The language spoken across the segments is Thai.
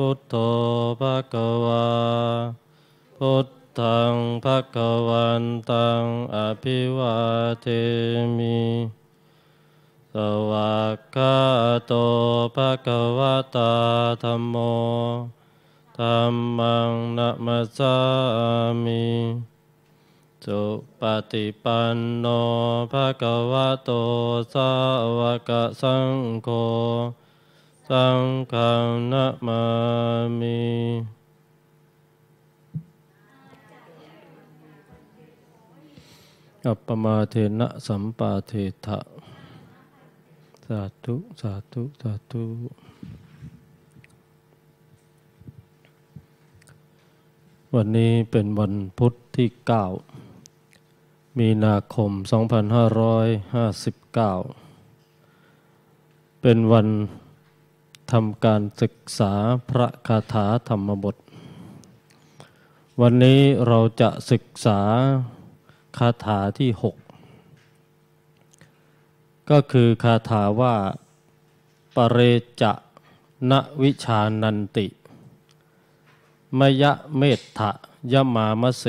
พุทโธภะคะวาพุทธังภะคะวันตังอภิวาเทมิ สวากขาโตภะคะวะตา ธัมโมธรรมังนัมสามิสุปฏิปันโนภะคะวะโตสาวกสังโฆสังฆนามามิอัปปมาเทนะสัมปาเทถะสาธุสาธุสาธุวันนี้เป็นวันพุทธที่9มีนาคม 2559 เป็นวันทำการศึกษาพระคาถาธรรมบท วันนี้เราจะศึกษาคาถาที่ 6 ก็คือคาถาว่าปเรจะนวิชานันติ มยะเมธทะยมามเส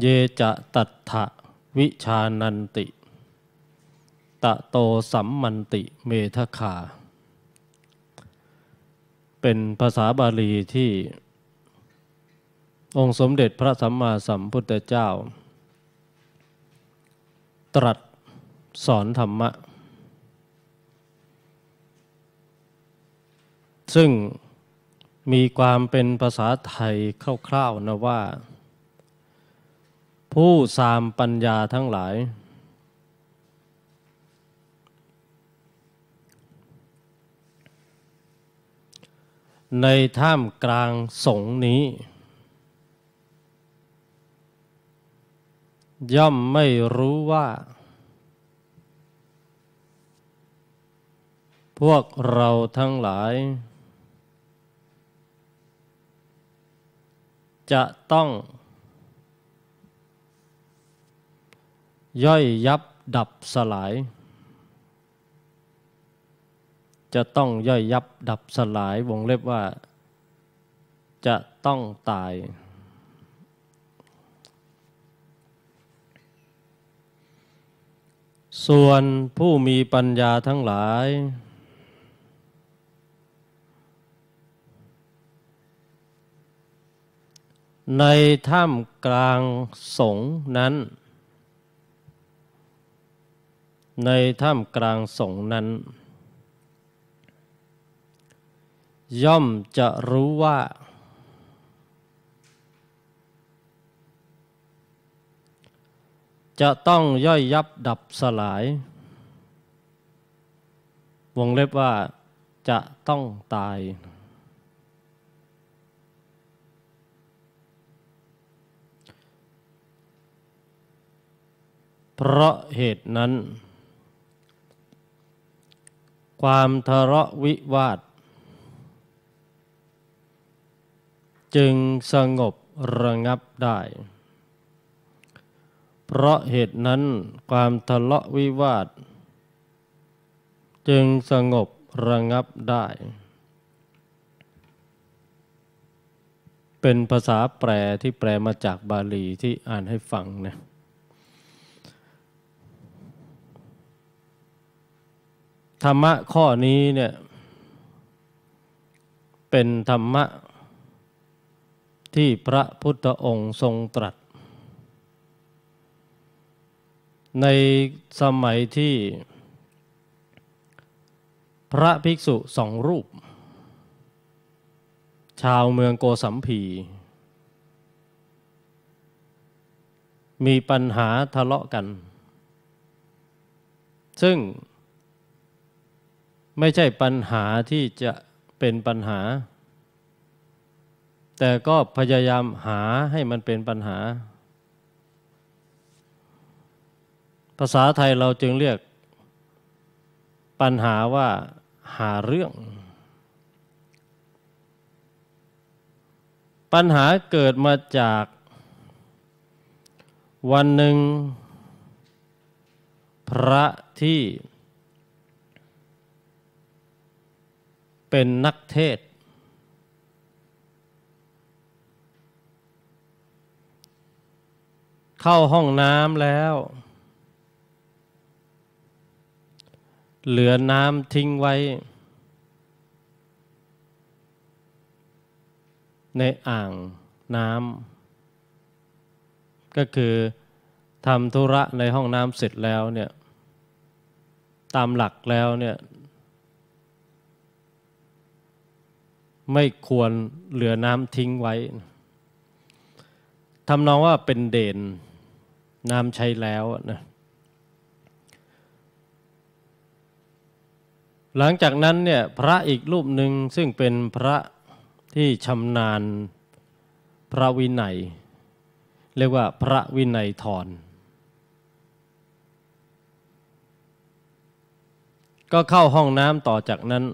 เยจะตัทธะวิชานันติตะโตสัมมันติเมทคา เป็นภาษาบาลีที่องค์สมเด็จพระสัมมาสัมพุทธเจ้า ตรัสสอนธรรมะซึ่งมีความเป็นภาษาไทยคร่าวๆนะว่า ผู้สามปัญญาทั้งหลายในท่ามกลางสงนี้ ย่อมไม่รู้ว่า พวกเราทั้งหลาย จะต้อง ย่อยยับดับสลายจะต้องย่อยยับดับสลายวงเล็บว่า จะต้องตาย ส่วนผู้มีปัญญาทั้งหลาย ในถ้ำกลางสงนั้น ในถ้ำกลางสงนั้นย่อมจะรู้ว่า จะต้องย่อยยับดับสลาย วงเล็บว่าจะต้องตาย เพราะเหตุนั้น ความทะเลาะวิวาทจึงสงบระงับได้ เพราะเหตุนั้นความทะเลาะวิวาท จึงสงบระงับได้ เป็นภาษาแปลที่แปลมาจากบาลีที่อ่านให้ฟังนะธรรมะข้อนี้เนี่ยเป็นธรรมะที่พระพุทธองค์ทรงตรัส ในสมัยที่ พระภิกษุสองรูป ชาวเมืองโกสัมพีมีปัญหาทะเลาะกัน ซึ่งไม่ใช่ปัญหาที่จะเป็นปัญหาแต่ก็พยายามหาให้มันเป็นปัญหา ภาษาไทยเราจึงเรียกปัญหาว่าหาเรื่อง ปัญหาเกิดมาจากวันหนึ่ง พระที่ เป็นนักเทศเข้าห้องน้ำแล้ว เหลือน้ำทิ้งไว้ ในอ่างน้ำก็คือทำธุระในห้องน้ำเสร็จแล้วเนี่ยตามหลักแล้วเนี่ยไม่ควรเหลือน้ำทิ้งไว้ทำนองว่าเป็นเด่นน้ำใช้แล้วนะ หลังจากนั้นเนี่ยพระอีกรูปหนึ่งซึ่งเป็นพระที่ชำนาญพระวินัย เรียกว่าพระวินัยทนก็เข้าห้องน้ำต่อจากนั้น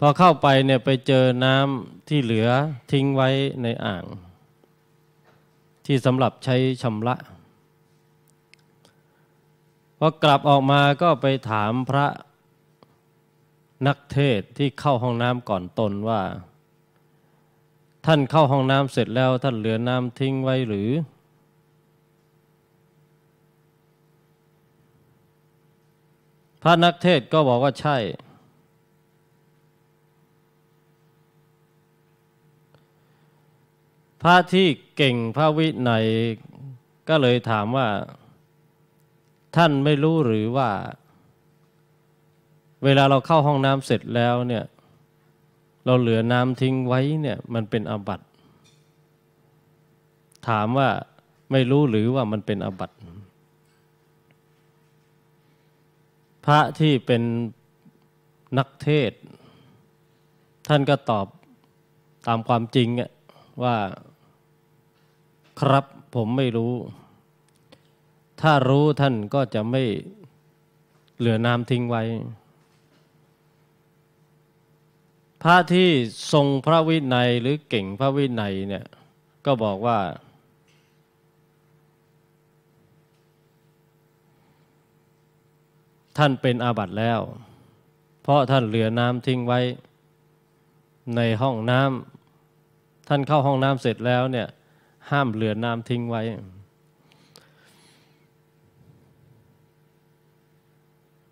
พอเข้าไปเนี่ยไปเจอน้ำที่เหลือทิ้งไว้ในอ่างที่สำหรับใช้ชำระพอกลับออกมาก็ไปถามพระนักเทศที่เข้าห้องน้ำก่อนตนว่า ท่านเข้าห้องน้ำเสร็จแล้วท่านเหลือน้ำทิ้งไว้หรือ พระนักเทศก็บอกว่าใช่พระที่เก่งพระวินก็เลยถามว่า ท่านไม่รู้หรือว่า เวลาเราเข้าห้องน้ำเสร็จแล้วเนี่ย เราเหลือน้ำทิ้งไว้เนี่ยมันเป็นอบัตถามว่าไม่รู้หรือว่ามันเป็นอบัตพระที่เป็นนักเทศ ท่านก็ตอบตามความจริงว่าครับผมไม่รู้ ถ้ารู้ท่านก็จะไม่เหลือน้ำทิ้งไว้ พระที่ทรงพระวินัยหรือเก่งพระวินัยเนี่ยก็บอกว่า ท่านเป็นอาบัติแล้ว เพราะท่านเหลือน้ำทิ้งไว้ ในห้องน้ำท่านเข้าห้องน้ำเสร็จแล้วเนี่ยห้ามเหลือน้ำทิ้งไว้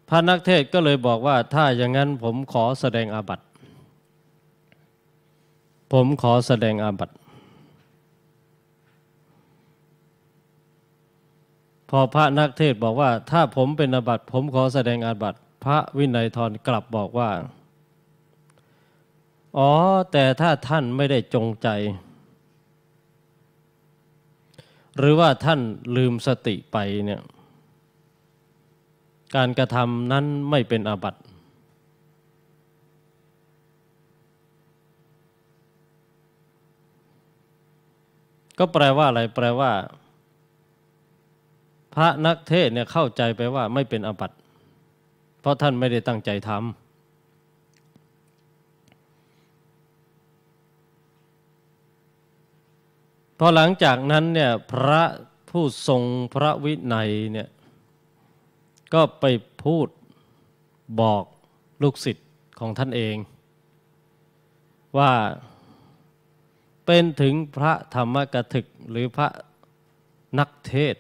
พระนักเทศก็เลยบอกว่าถ้าอย่างนั้น ผมขอแสดงอาบัติผมขอแสดงอาบัติ พอพระนักเทศบอกว่า ถ้าผมเป็นอาบัติผมขอแสดงอาบัติพระวินัยทรกลับบอกว่า อ๋อแต่ถ้าท่านไม่ได้จงใจหรือว่าท่านลืมสติไปเนี่ยการกระทำนั้นไม่เป็นอาบัติก็แปลว่าอะไรแปลว่า พระนักเทศเนี่ยเข้าใจไปว่าไม่เป็นอาบัติเพราะท่านไม่ได้ตั้งใจทำพอหลังจากนั้นเนี่ยพระผู้ทรงพระวินัยเนี่ยก็ไปพูดบอกลูกศิษย์ของท่านเอง ว่าเป็นถึงพระธรรมกถึกหรือพระนักเทศ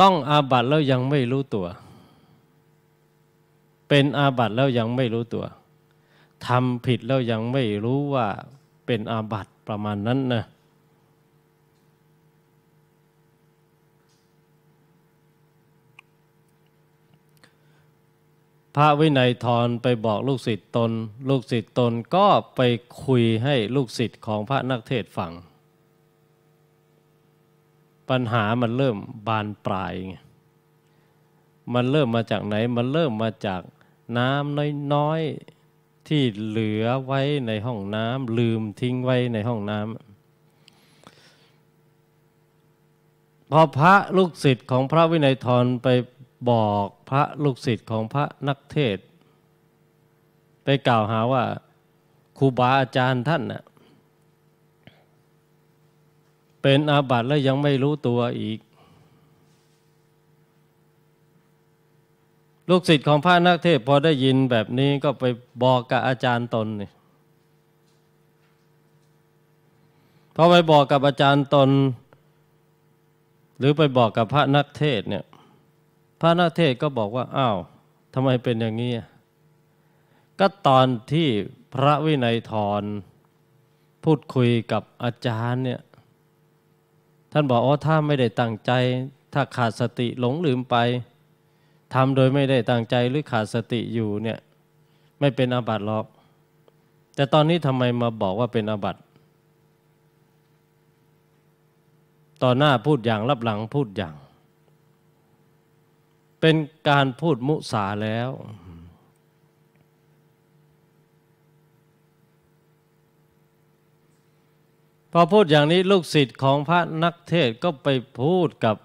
ต้องอาบัติแล้วยังไม่รู้ตัว เป็นอาบัติแล้วยังไม่รู้ตัวทำผิดแล้วยังไม่รู้ว่าเป็นอาบัติประมาณนั้นนะพระวินัยทรไปบอกลูกศิษย์ตน ลูกศิษย์ตนก็ไปคุยให้ลูกศิษย์ของพระนักเทศฟัง ปัญหามันเริ่มบานปลาย มันเริ่มมาจากไหนมันเริ่มมาจากน้ำน้อยที่เหลือไว้ในห้องน้ำลืมทิ้งไว้ในห้องน้ำพอพระลูกศิษย์ของพระวินัยทรไปบอกพระลูกศิษย์ของพระนักเทศ ไปกล่าวหาว่าครูบาอาจารย์ท่านน่ะเป็นอาบัติแล้วยังไม่รู้ตัวอีกลูกศิษย์ของพระนักเทศพอได้ยินแบบนี้ก็ไปบอกกับอาจารย์ตนนี่พอไปบอกกับอาจารย์ตน หรือไปบอกกับพระนักเทศเนี่ยพระนักเทศก็บอกว่าอ้าวทำไมเป็นอย่างนี้ก็ตอนที่พระวินัยทรพูดคุยกับอาจารย์เนี่ยท่านบอกอ๋อถ้าไม่ได้ตั้งใจถ้าขาดสติหลงลืมไปทำโดยไม่ได้ตั้งใจ หรือขาดสติอยู่เนี่ยไม่เป็นอาบัติหรอก แต่ตอนนี้ทำไมมาบอกว่าเป็นอาบัติต่อหน้าพูดอย่างรับหลังพูดอย่าง เป็นการพูดมุสาแล้ว พอพูดอย่างนี้ลูกศิษย์ของพระนักเทศก็ไปพูดกับ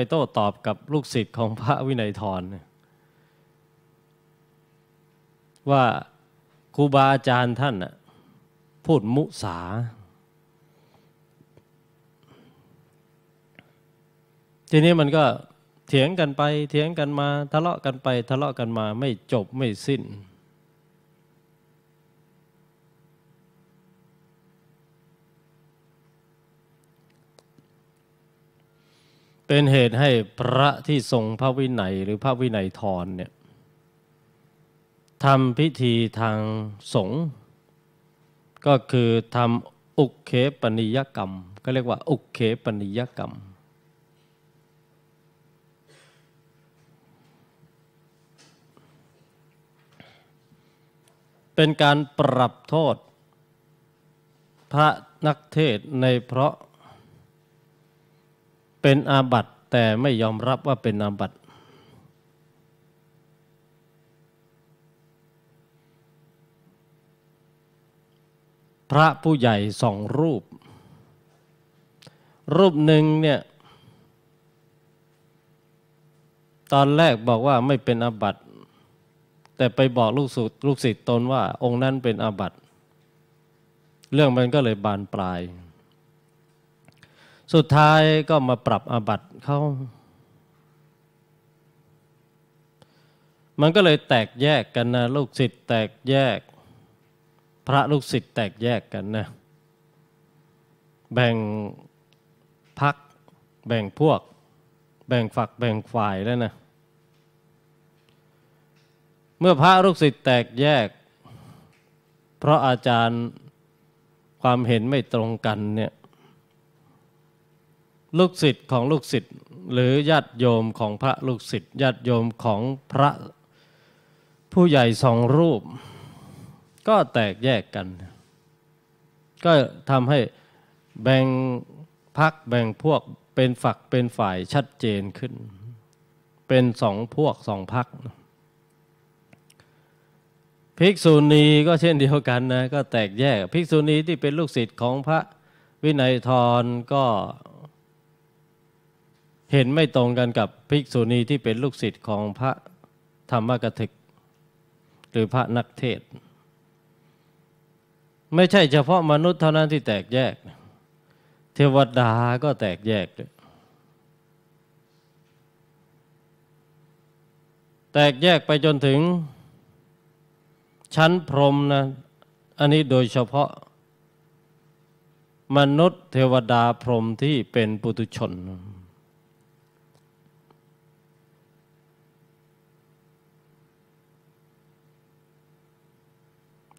ไปโต้ตอบกับลูกศิษย์ของพระวินัยทร ว่าครูบาอาจารย์ท่านพูดมุสา ทีนี้มันก็เถียงกันไป เถียงกันมาทะเลาะกันไป ทะเลาะกันมาไม่จบไม่สิ้นเป็นเหตุให้พระที่ทรงพระวินัยหรือพระวินัยทรเนี่ยทำพิธีทางสงฆ์ก็คือทำอุเคปนิยกรรม ก็เรียกว่าอุเคปนิยกรรม เป็นการปรับโทษพระนักเทศในเพราะเป็นอาบัตแต่ไม่ยอมรับว่าเป็นอาบัตพระผู้ใหญ่สองรูป รูปหนึ่งเนี่ยตอนแรกบอกว่าไม่เป็นอาบัตแต่ไปบอกลูกศิษย์ลูกศิษย์ตนว่าองค์นั้นเป็นอาบัตเรื่องมันก็เลยบานปลายสุดท้ายก็มาปรับอาบัติเขามันก็เลยแตกแยกกันนะ ลูกศิษย์แตกแยก พระลูกศิษย์แตกแยกกันนะ แบ่งพักแบ่งพวกแบ่งฝักแบ่งฝ่ายแล้วนะเมื่อพระลูกศิษย์แตกแยก เพราะอาจารย์ความเห็นไม่ตรงกันเนี่ยลูกศิษย์ของลูกศิษย์หรือญาติโยมของพระลูกศิษย์ญาติโยมของพระผู้ใหญ่สองรูป ก็แตกแยกกัน ก็ทำให้แบ่งพักแบ่งพวกเป็นฝักเป็นฝ่ายชัดเจนขึ้น เป็นสองพวกสองพักภิกษุณีก็เช่นเดียวกันนะก็แตกแยกภิกษุณีที่เป็นลูกศิษย์ของพระวินัยทรก็เห็นไม่ตรงกันกับภิกษุณีที่เป็นลูกศิษย์ของพระธรรมกถึกหรือพระนักเทศ ไม่ใช่เฉพาะมนุษย์เท่านั้นที่แตกแยก เทวดาก็แตกแยกแตกแยกไปจนถึง ชั้นพรมนะอันนี้โดยเฉพาะ มนุษย์ เทวดาพรมที่เป็นปุตุชน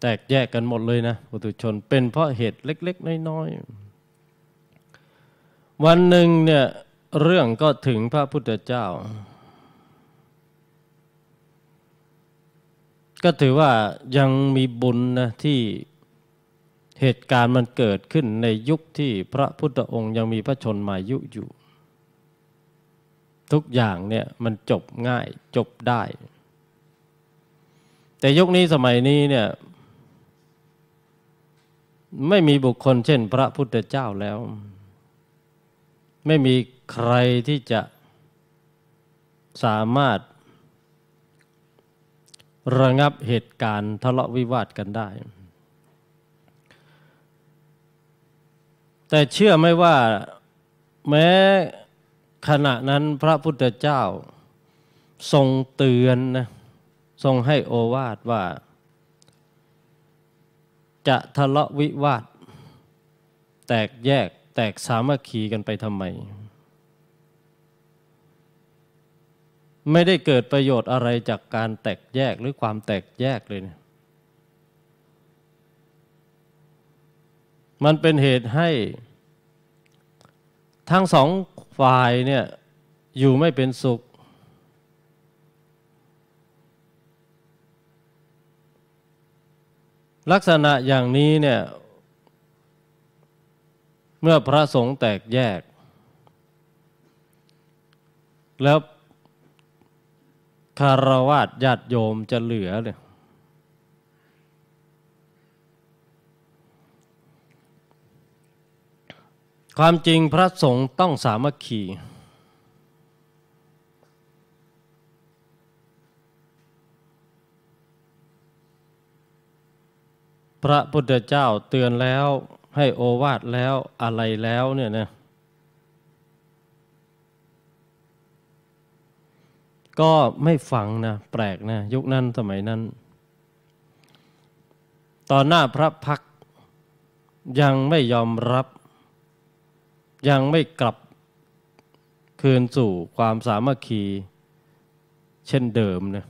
แตกแยกกันหมดเลยนะปุถุชน เป็นเพราะเหตุเล็ก ๆ น้อย ๆ วันหนึ่งเนี่ยเรื่องก็ถึงพระพุทธเจ้า ก็ถือว่ายังมีบุญนะที่เหตุการณ์มันเกิดขึ้นในยุคที่พระพุทธองค์ยังมีพระชนมายุอยู่ ทุกอย่างเนี่ยมันจบง่ายจบได้ แต่ยุคนี้สมัยนี้เนี่ยไม่มีบุคคลเช่น พระพุทธเจ้าแล้ว ไม่มีใครที่จะสามารถระงับเหตุการณ์ทะเลาะวิวาทกันได้ แต่เชื่อไม่ว่าแม้ขณะนั้นพระพุทธเจ้า ทรงเตือนนะทรงให้โอวาทว่าจะทะเลาะวิวาทแตกแยกแตกสามัคคีกันไปทำไม ไม่ได้เกิดประโยชน์อะไรจากการแตกแยกหรือความแตกแยกเลยนะมันเป็นเหตุให้ทั้งสองฝ่ายเนี่ยอยู่ไม่เป็นสุขลักษณะอย่างนี้เนี่ย เมื่อพระสงฆ์แตกแยก แล้วคารวะญาติโยมจะเหลือเลยความจริงพระสงฆ์ต้องสามัคคีพระพุทธเจ้าเตือนแล้วให้โอวาทแล้วอะไรแล้วเนี่ยนะก็ไม่ฟังนะ แปลกนะ ยุคนั้นสมัยนั้น ตอนหน้าพระพักยังไม่ยอมรับ ยังไม่กลับคืนสู่ความสามัคคี เช่นเดิมนะ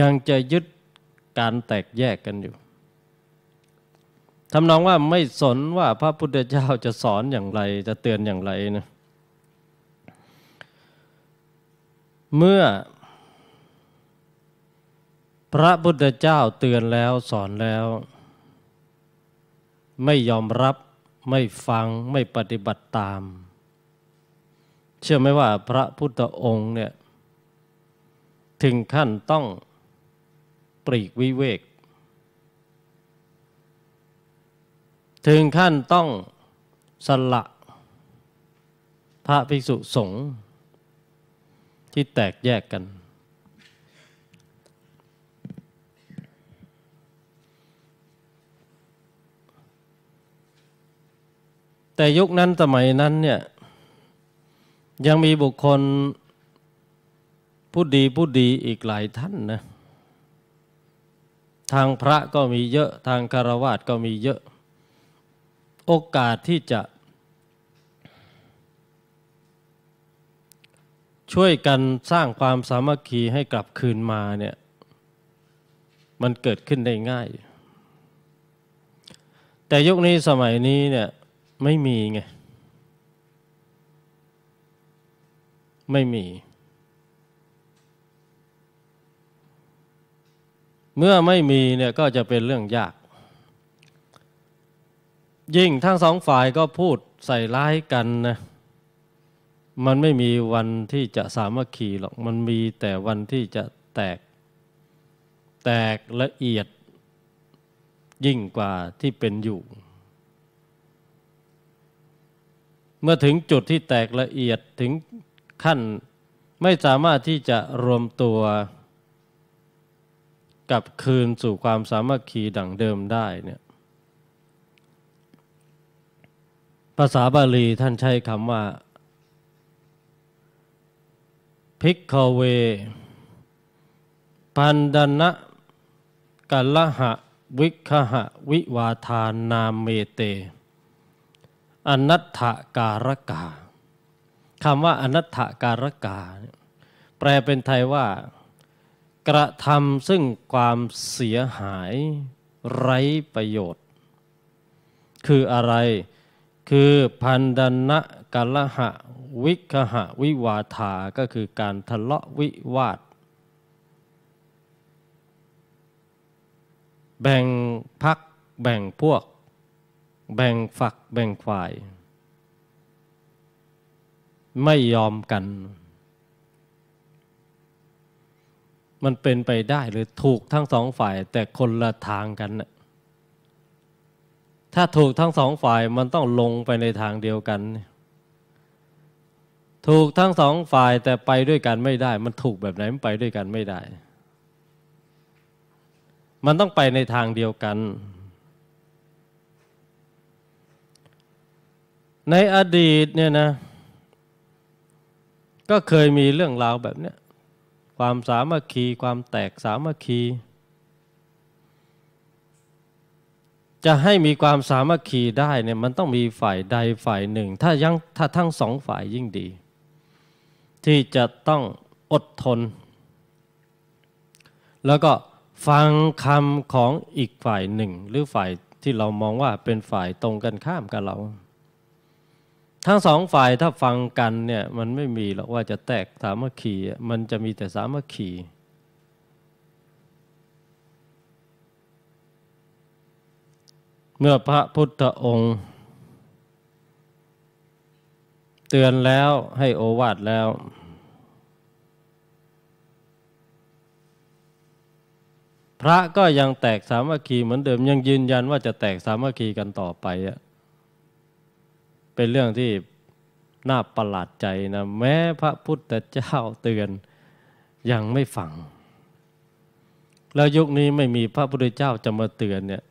ยังจะยึดการแตกแยกกันอยู่ทำนองว่าไม่สนว่าพระพุทธเจ้าจะสอนอย่างไร จะเตือนอย่างไรนะเมื่อ พระพุทธเจ้าเตือนแล้วสอนแล้ว ไม่ยอมรับไม่ฟังไม่ปฏิบัติตาม เชื่อไหมว่าพระพุทธองค์เนี่ยถึงขั้นต้องปรีก วิเวกถึงขั้นต้องสละพระภิกษุสงฆ์ที่แตกแยกกัน แต่ยุคนั้นสมัยนั้นเนี่ยยังมีบุคคลผู้ดีผู้ดีอีกหลายท่านนะ ทางพระก็มีเยอะทางคารวาสก็มีเยอะโอกาสที่จะช่วยกันสร้างความสามัคคีให้กลับคืนมาเนี่ยมันเกิดขึ้นได้ง่าย แต่ยุคนี้สมัยนี้เนี่ยไม่มีไง ไม่มี เมื่อไม่มีเนี่ยก็จะเป็นเรื่องยากยิ่งทั้งสองฝ่ายก็พูดใส่ร้ายกันนะ มันไม่มีวันที่จะสามัคคีหรอก มันมีแต่วันที่จะแตก แตกละเอียดยิ่งกว่าที่เป็นอยู่ เมื่อถึงจุดที่แตกละเอียดถึงขั้นไม่สามารถที่จะรวมตัวกับคืนสู่ความสามัคคีดั่งเดิมได้เนี่ยภาษาบาลีท่านใช้คำว่า พิกเวปันดนะกัลหะวิคหะวิวาทานนามเมเตอนัตถการกา คำว่าอนัตถการกา แปลเป็นไทยว่า กระทำซึ่งความเสียหายไร้ประโยชน์ คืออะไรคือ พันดนะกัละหะวิคหะวิวาทาก็คือการทะเลาะวิวาทแบ่งพักแบ่งพวก แบ่งฝักแบ่งฝ่าย ไม่ยอมกัน มันเป็นไปได้หรือถูกทั้งสองฝ่ายแต่คนละทางกันนะถ้าถูกทั้งสองฝ่ายมันต้องลงไปในทางเดียวกัน ถูกทั้งสองฝ่ายแต่ไปด้วยกันไม่ได้ มันถูกแบบไหน มันไปด้วยกันไม่ได้ มันต้องไปในทางเดียวกัน ในอดีตเนี่ยนะ ก็เคยมีเรื่องราวแบบเนี้ยความสามัคคีความแตกสามัคคีจะให้มีความสามัคคีได้เนี่ยมันต้องมีฝ่ายใดฝ่ายหนึ่ง ถ้ายังถ้าทั้งสองฝ่ายยิ่งดีที่จะต้องอดทน แล้วก็ฟังคำของอีกฝ่ายหนึ่ง หรือฝ่ายที่เรามองว่าเป็นฝ่ายตรงกันข้ามกับเรา ทั้งสองฝ่ายถ้าฟังกันเนี่ยมันไม่มีหรอกว่าจะแตกสามัคคีมันจะมีแต่สามัคคีเมื่อพระพุทธองค์ เตือนแล้วให้โอวาทแล้ว พระก็ยังแตกสามัคคีเหมือนเดิม ยังยืนยันว่าจะแตกสามัคคีกันต่อไปอะเป็นเรื่องที่น่าประหลาดใจนะแม้พระพุทธเจ้าเตือนยังไม่ฟังแล้วยุคนี้ไม่มีพระพุทธเจ้าจะมาเตือนเนี่ย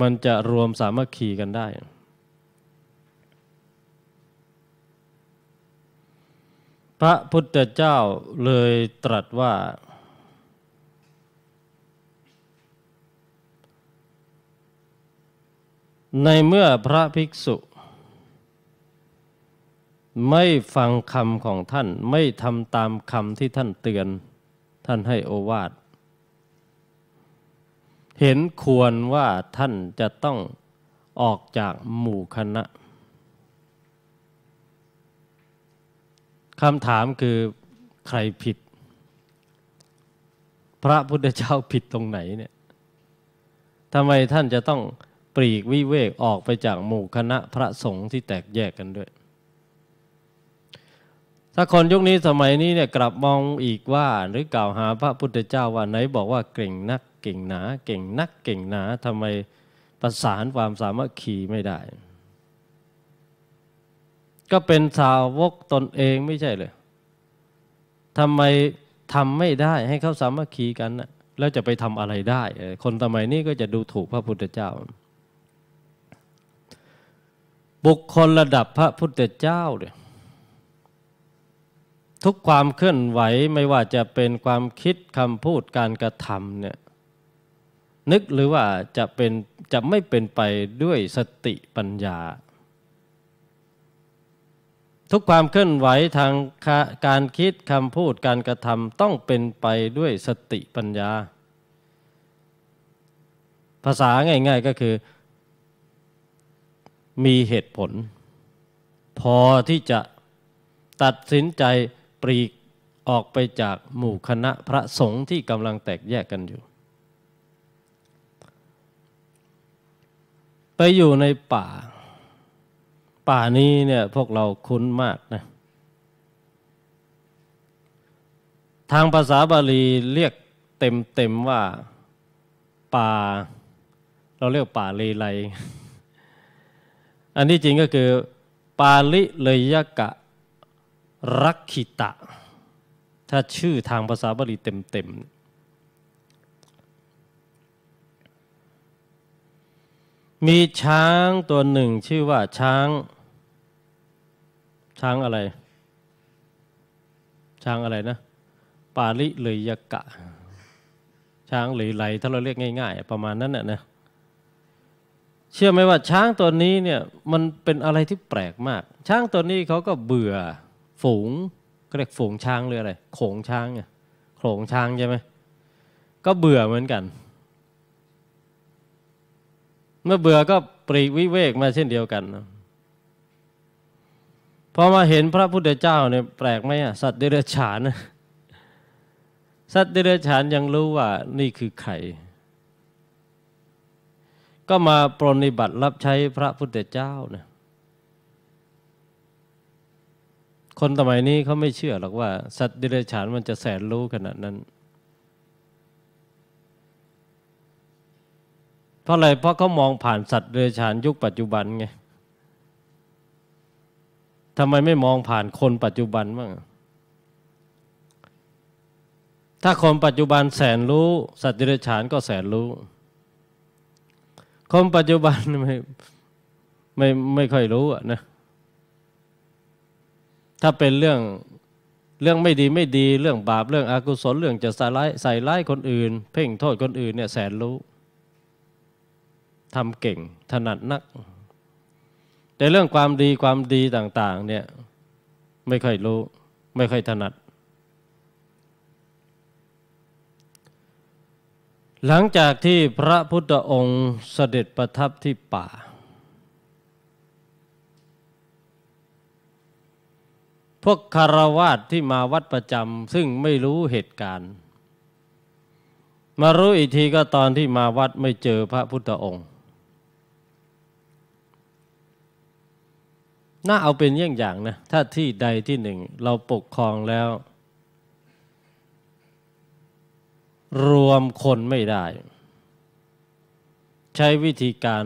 มันจะรวมสามัคคีกันได้ พระพุทธเจ้าเลยตรัสว่า ในเมื่อพระภิกษุ ไม่ฟังคำของท่านไม่ทำตามคำที่ท่านเตือน ท่านให้โอวาทเห็นควรว่าท่านจะต้องออกจากหมู่คณะ คำถามคือใครผิด พระพุทธเจ้าผิดตรงไหนเนี่ยทำไมท่านจะต้องปรีกวิเวกออกไปจากหมู่คณะพระสงฆ์ที่แตกแยกกันด้วย ถ้าคนยุคนี้สมัยนี้เนี่ยกลับมองอีกว่าหรือกล่าวหาพระพุทธเจ้าว่าไหนบอกว่าเก่งนักเก่งหนาเก่งนักเก่งหนาทำไมประสานความสามัคคีไม่ได้ ก็เป็นสาวกตนเองไม่ใช่เลยทำไมทำไม่ได้ให้เขาสามัคคีกันนะแล้วจะไปทำอะไรได้ คนสมัยนี้ก็จะดูถูกพระพุทธเจ้า บุคคลระดับพระพุทธเจ้าเนี่ยทุกความเคลื่อนไหวไม่ว่าจะเป็นความคิดคำพูดการกระทำเนี่ยนึกหรือว่าจะเป็นจะไม่เป็นไปด้วยสติปัญญา ทุกความเคลื่อนไหวทางการคิด คำพูดการกระทำต้องเป็นไปด้วยสติปัญญา ภาษาง่าย ๆก็คือมีเหตุผล พอที่จะตัดสินใจปรีก ออกไปจากหมู่คณะพระสงฆ์ที่กำลังแตกแยกกันอยู่ไปอยู่ในป่าป่านี้เนี่ยพวกเราคุ้นมากนะทางภาษาบาลีเรียกเต็มๆว่าป่าเราเรียกป่าเลไลอันนี้จริงก็คือ ปาลิเลยกะรักขิตะ ถ้าชื่อทางภาษาบาลีเต็มๆมีช้างตัวหนึ่ง ชื่อว่าช้าง ช้างอะไร ช้างอะไรนะ ปาลิเลยกะ ช้างหรือไหลถ้าเราเรียกง่าย ๆ ประมาณนั้นน่ะนะเชื่อไหมว่าช้างตัวนี้เนี่ยมันเป็นอะไรที่แปลกมากช้างตัวนี้เขาก็เบื่อฝูงก็เรียกฝูงช้างหรืออะไรโขงช้างไงโขงช้างใช่ไหมก็เบื่อเหมือนกันมื่อเบื่อก็ปรีวิเวกมาเช่นเดียวกันพอมาเห็นพระพุทธเจ้าเนี่ยแปลกไหมอ่ะสัตว์เดรัจฉาน สัตว์เดรัจฉานยังรู้ว่านี่คือไข่ก็มาปรนิบัติรับใช้พระพุทธเจ้าเนี่ยคนสมัยนี้เขาไม่เชื่อหรอกว่า สัตว์เดรัจฉานมันจะแสนรู้ขนาดนั้นเพราะอะไร เพราะเขามองผ่านสัตว์เดรัจฉาน ยุคปัจจุบันไงทำไมไม่มองผ่านคนปัจจุบันบ้าง ถ้าคนปัจจุบันแสนรู้ สัตว์เดรัจฉานก็แสนรู้ คนปัจจุบันไม่ไม่ไม่ค่อยรู้อะนะ ถ้าเป็นเรื่องเรื่องไม่ดีไม่ดีเรื่องบาปเรื่องอกุศลเรื่องจะใส่ร้ายใส่ร้ายคนอื่น เพ่งโทษคนอื่นเนี่ยแสนรู้ทำเก่งถนัดนัก แต่เรื่องความดีความดีต่างๆเนี่ยไม่ค่อยรู้ไม่ค่อยถนัด หลังจากที่พระพุทธองค์เสด็จประทับที่ป่า พวกคารวาสที่มาวัดประจำซึ่งไม่รู้เหตุการณ์มารู้อีกทีก็ตอนที่มาวัดไม่เจอพระพุทธองค์น่าเอาเป็นเยี่ยงอย่างนะถ้าที่ใดที่หนึ่ง เราปกครองแล้ว รวมคนไม่ได้ ใช้วิธีการ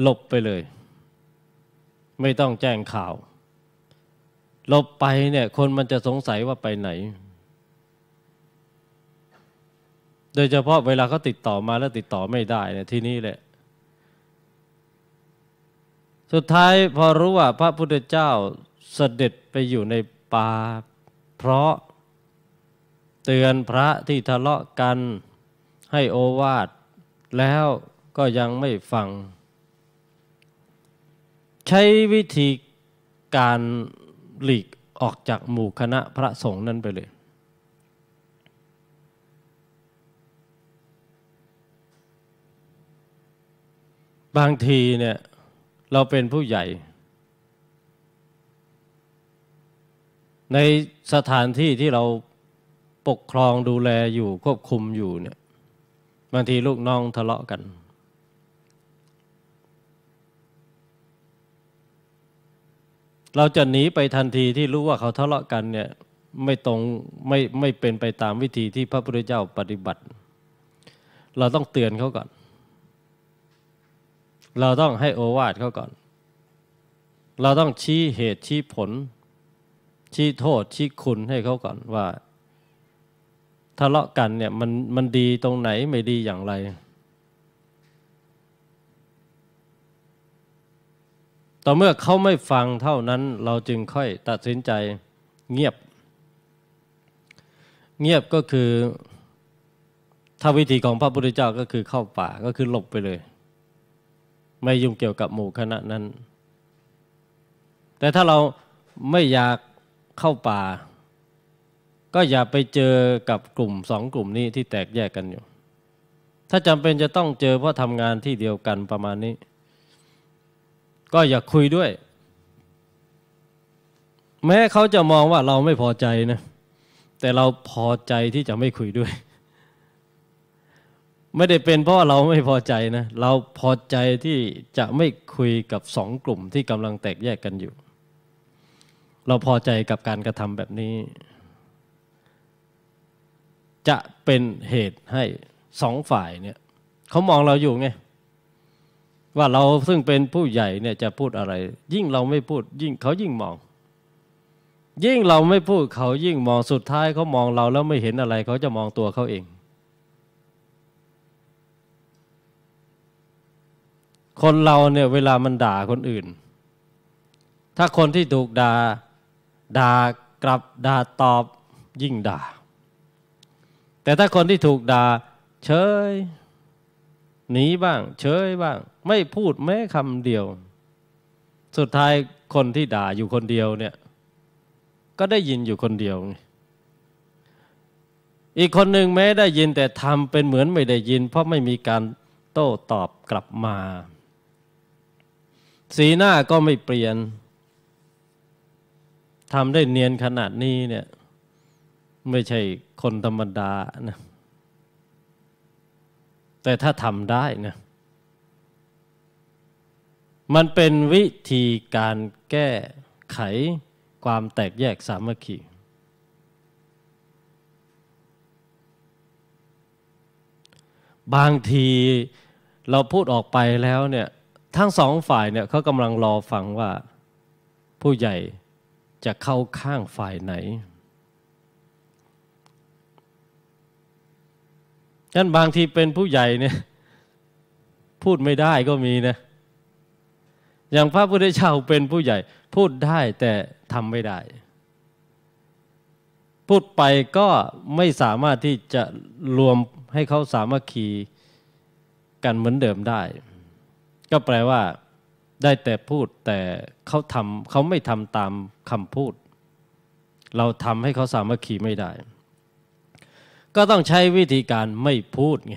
หลบไปเลย ไม่ต้องแจ้งข่าวหลบไปเนี่ย คนมันจะสงสัยว่าไปไหน โดยเฉพาะเวลาเขาติดต่อมาแล้วติดต่อไม่ได้เนี่ยที่นี่แหละสุดท้ายพอรู้ว่าพระพุทธเจ้าเสด็จไปอยู่ในป่า เพราะเตือนพระที่ทะเลาะกันให้โอวาทแล้วก็ยังไม่ฟัง ใช้วิธีการหลีกออกจากหมู่คณะพระสงฆ์นั่นไปเลย บางทีเนี่ยเราเป็นผู้ใหญ่ ในสถานที่ที่เราปกครองดูแลอยู่ควบคุมอยู่เนี่ยบางทีลูกน้องทะเลาะกัน เราจะหนีไปทันทีที่รู้ว่าเขาทะเลาะกันเนี่ยไม่ตรงไม่ไม่เป็นไปตามวิธีที่พระพุทธเจ้าปฏิบัติ เราต้องเตือนเขาก่อนเราต้องให้โอวาทเขาก่อน เราต้องชี้เหตุชี้ผล ชี้โทษชี้คุณให้เขาก่อนว่าทะเลาะกันเนี่ยมันมันดีตรงไหนไม่ดีอย่างไร ต่อเมื่อเขาไม่ฟังเท่านั้น เราจึงค่อยตัดสินใจเงียบ เงียบก็คือ ถ้าวิธีของพระพุทธเจ้าก็คือเข้าป่าก็คือหลบไปเลยไม่ยุ่งเกี่ยวกับหมู่คณะนั้น แต่ถ้าเราไม่อยากเข้าป่า ก็อย่าไปเจอกับกลุ่มสองกลุ่มนี้ที่แตกแยกกันอยู่ ถ้าจำเป็นจะต้องเจอเพราะทำงานที่เดียวกันประมาณนี้ ก็อย่าคุยด้วย แม้เขาจะมองว่าเราไม่พอใจนะ แต่เราพอใจที่จะไม่คุยด้วยไม่ได้เป็นเพราะเราไม่พอใจนะเราพอใจที่จะไม่คุยกับสองกลุ่มที่กำลังแตกแยกกันอยู่ เราพอใจกับการกระทำแบบนี้ จะเป็นเหตุให้สองฝ่ายเนี่ยเขามองเราอยู่ไงว่าเราซึ่งเป็นผู้ใหญ่เนี่ยจะพูดอะไร ยิ่งเราไม่พูดยิ่งเขายิ่งมอง ยิ่งเราไม่พูดเขายิ่งมองสุดท้ายเขามองเราแล้วไม่เห็นอะไรเขาจะมองตัวเขาเองคนเราเนี่ยเวลามันด่าคนอื่น ถ้าคนที่ถูกด่าด่ากลับ ด่าตอบยิ่งด่า แต่ถ้าคนที่ถูกด่าเฉยหนีบ้างเฉยบ้าง ไม่พูดแม้คำเดียว สุดท้ายคนที่ด่าอยู่คนเดียวเนี่ยก็ได้ยินอยู่คนเดียว อีกคนหนึ่งแม้ได้ยินแต่ทำเป็นเหมือนไม่ได้ยิน เพราะไม่มีการโต้ตอบกลับมาสีหน้าก็ไม่เปลี่ยน ทำได้เนียนขนาดนี้เนี่ยไม่ใช่คนธรรมดานะ แต่ถ้าทำได้นะ มันเป็นวิธีการแก้ไขความแตกแยกสามัคคี บางทีเราพูดออกไปแล้วเนี่ยทั้งสองฝ่ายเนี่ยเขากำลังรอฟังว่าผู้ใหญ่จะเข้าข้างฝ่ายไหนฉะนั้นบางทีเป็นผู้ใหญ่เนี่ยพูดไม่ได้ก็มีนะ อย่างพระพุทธเจ้าเป็นผู้ใหญ่ พูดได้แต่ทำไม่ได้ พูดไปก็ไม่สามารถที่จะรวมให้เขาสามัคคีกันเหมือนเดิมได้ก็แปลว่าได้แต่พูดแต่เขาทำเขาไม่ทำตามคำพูด เราทำให้เขาสามัคคีไม่ได้ ก็ต้องใช้วิธีการไม่พูดไง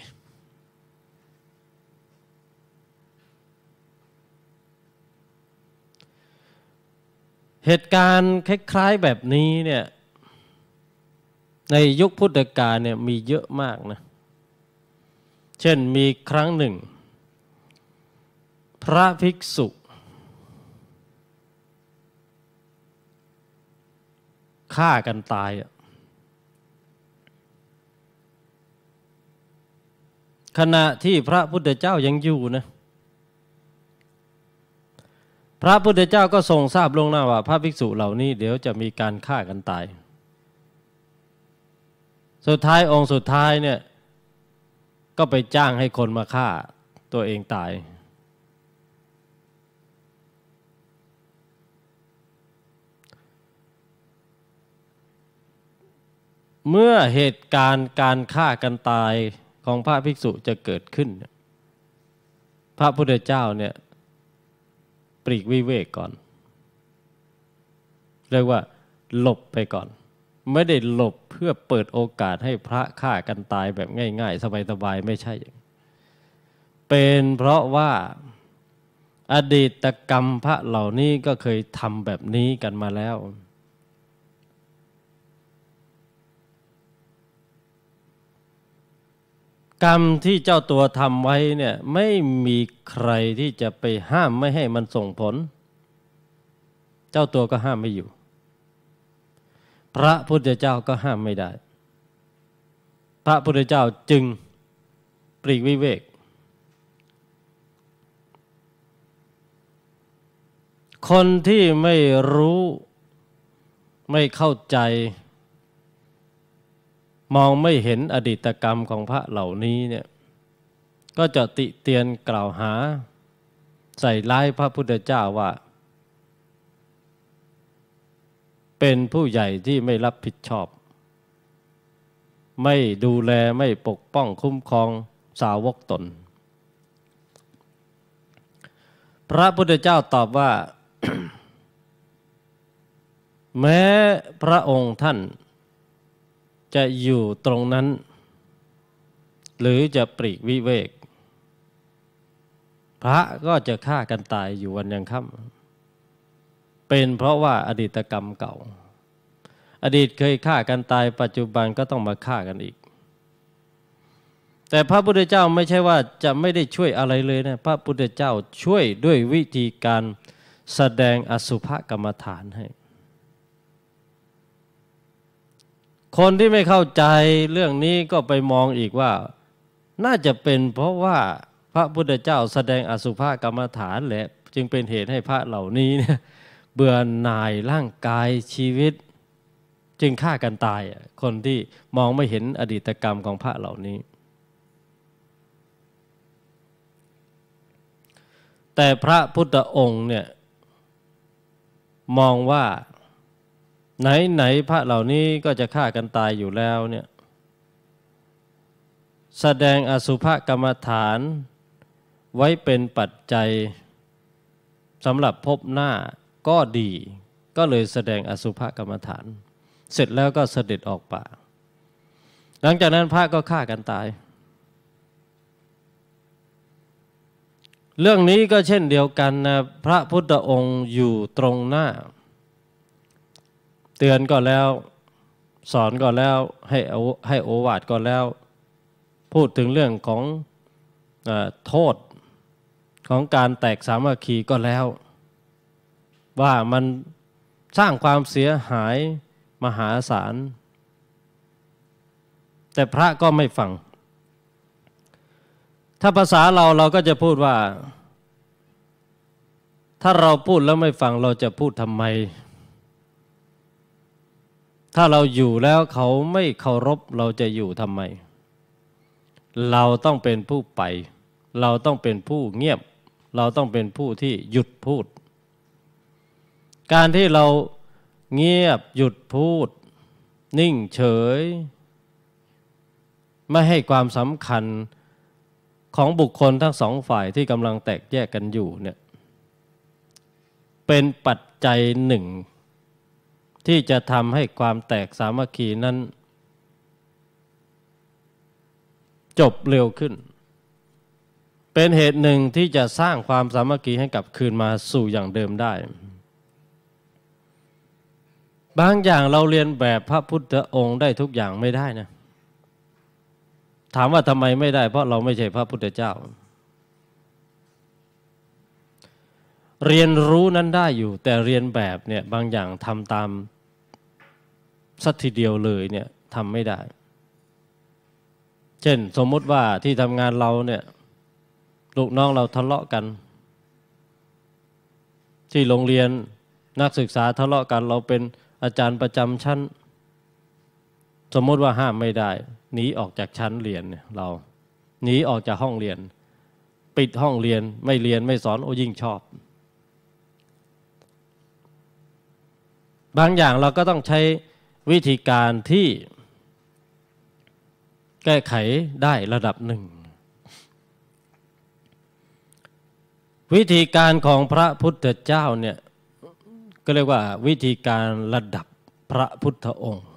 เหตุการณ์คล้ายๆแบบนี้เนี่ยในยุคพุทธกาลเนี่ยมีเยอะมากนะเช่นมีครั้งหนึ่งพระภิกษุฆ่ากันตาย ขณะที่พระพุทธเจ้ายังอยู่นะ พระพุทธเจ้าก็ทรงทราบลงหน้าว่าพระภิกษุเหล่านี้ เดี๋ยวจะมีการฆ่ากันตาย สุดท้ายองค์สุดท้ายเนี่ยก็ไปจ้างให้คนมาฆ่าตัวเองตายเมื่อเหตุการณ์การฆ่ากันตายของพระภิกษุจะเกิดขึ้น พระพุทธเจ้าเนี่ยปรีกวิเวกก่อน เรียกว่า หลบไปก่อน ไม่ได้หลบเพื่อเปิดโอกาสให้พระฆ่ากันตายแบบง่ายๆสบายๆไม่ใช่ เป็นเพราะว่าอดีตกรรมพระเหล่านี้ก็เคยทำแบบนี้กันมาแล้วกรรมที่เจ้าตัวทำไว้เนี่ยไม่มีใครที่จะไปห้ามไม่ให้มันส่งผล เจ้าตัวก็ห้ามไม่อยู่ พระพุทธเจ้าก็ห้ามไม่ได้ พระพุทธเจ้าจึงปรีกวิเวก คนที่ไม่รู้ไม่เข้าใจมองไม่เห็นอดีตกรรมของพระเหล่านี้เนี่ย ก็จะติเตียนกล่าวหา ใส่ร้ายพระพุทธเจ้าว่า เป็นผู้ใหญ่ที่ไม่รับผิดชอบ ไม่ดูแลไม่ปกป้องคุ้มครองสาวกตน พระพุทธเจ้าตอบว่า แม้พระองค์ท่านจะอยู่ตรงนั้น หรือจะปรีกวิเวก พระก็จะฆ่ากันตายอยู่วันยังค่ำเป็นเพราะว่าอดีตกรรมเก่า อดีตเคยฆ่ากันตายปัจจุบันก็ต้องมาฆ่ากันอีก แต่พระพุทธเจ้าไม่ใช่ว่าจะไม่ได้ช่วยอะไรเลยนะพระพุทธเจ้าช่วยด้วยวิธีการแสดงอสุภกรรมฐานให้คนที่ไม่เข้าใจเรื่องนี้ก็ไปมองอีกว่าน่าจะเป็นเพราะว่าพระพุทธเจ้าแสดงอสุภกรรมฐานแหละ จึงเป็นเหตุให้พระเหล่านี้เนี่ยเบื่อหน่ายร่างกายชีวิต จึงฆ่ากันตาย คนที่มองไม่เห็นอดีตกรรมของพระเหล่านี้ แต่พระพุทธองค์เนี่ยมองว่าไหนไหนพระเหล่านี้ก็จะฆ่ากันตายอยู่แล้วเนี่ยแสดงอสุภกรรมฐานไว้เป็นปัจจัยสำหรับพบหน้าก็ดีก็เลยแสดงอสุภกรรมฐานเสร็จแล้วก็เสด็จออกป่า หลังจากนั้นพระก็ฆ่ากันตาย เรื่องนี้ก็เช่นเดียวกันนะพระพุทธองค์อยู่ตรงหน้าเตือนก็แล้วสอนก็แล้วให้ให้โอวาทก็แล้วพูดถึงเรื่องของอโทษของการแตกสามัคคีก็แล้ว ว่ามันสร้างความเสียหายมหาศาล แต่พระก็ไม่ฟังถ้าภาษาเราเราก็จะพูดว่า ถ้าเราพูดแล้วไม่ฟังเราจะพูดทำไมถ้าเราอยู่แล้วเขาไม่เคารพเราจะอยู่ทำไม เราต้องเป็นผู้ไป เราต้องเป็นผู้เงียบ เราต้องเป็นผู้ที่หยุดพูด การที่เราเงียบหยุดพูด นิ่งเฉย ไม่ให้ความสำคัญของบุคคลทั้งสองฝ่ายที่กำลังแตกแยกกันอยู่เนี่ยเป็นปัจจัยหนึ่งที่จะทำให้ความแตกสามัคคี นั้นจบเร็วขึ้น เป็นเหตุหนึ่งที่จะสร้างความสามัคคี ให้กลับคืนมาสู่อย่างเดิมได้บางอย่างเราเรียนแบบพระพุทธองค์ได้ทุกอย่างไม่ได้นะถามว่าทำไมไม่ได้เพราะเราไม่ใช่พระพุทธเจ้า เรียนรู้นั้นได้อยู่แต่เรียนแบบเนี่ยบางอย่างทำตามสักทีเดียวเลยเนี่ยทำไม่ได้ เช่นสมมติว่าที่ทำงานเราเนี่ยลูกน้องเราทะเลาะกัน ที่โรงเรียนนักศึกษาทะเลาะกันเราเป็นอาจารย์ประจำชั้น สมมติว่าห้ามไม่ได้หนีออกจากชั้นเรียนเนี่ยเราหนีออกจากห้องเรียน ปิดห้องเรียนไม่เรียนไม่สอนโอ้ยิ่งชอบ บางอย่างเราก็ต้องใช้วิธีการที่แก้ไขได้ระดับหนึ่ง วิธีการของพระพุทธเจ้าเนี่ย ก็เรียกว่าวิธีการระดับพระพุทธองค์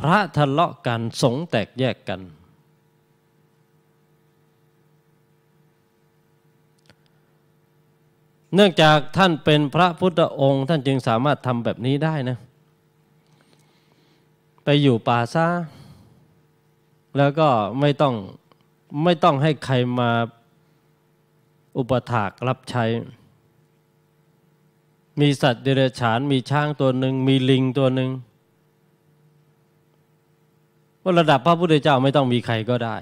พระทะเลาะกันสงแตกแยกกันเนื่องจากท่านเป็นพระพุทธองค์ ท่านจึงสามารถทำแบบนี้ได้นะ ไปอยู่ป่าซาแล้วก็ไม่ต้องไม่ต้องให้ใครมาอุปถากรับใช้ มีสัตว์เดรัจฉานมีช้างตัวหนึ่งมีลิงตัวหนึ่งว่าระดับพระพุทธเจ้าไม่ต้องมีใครก็ได้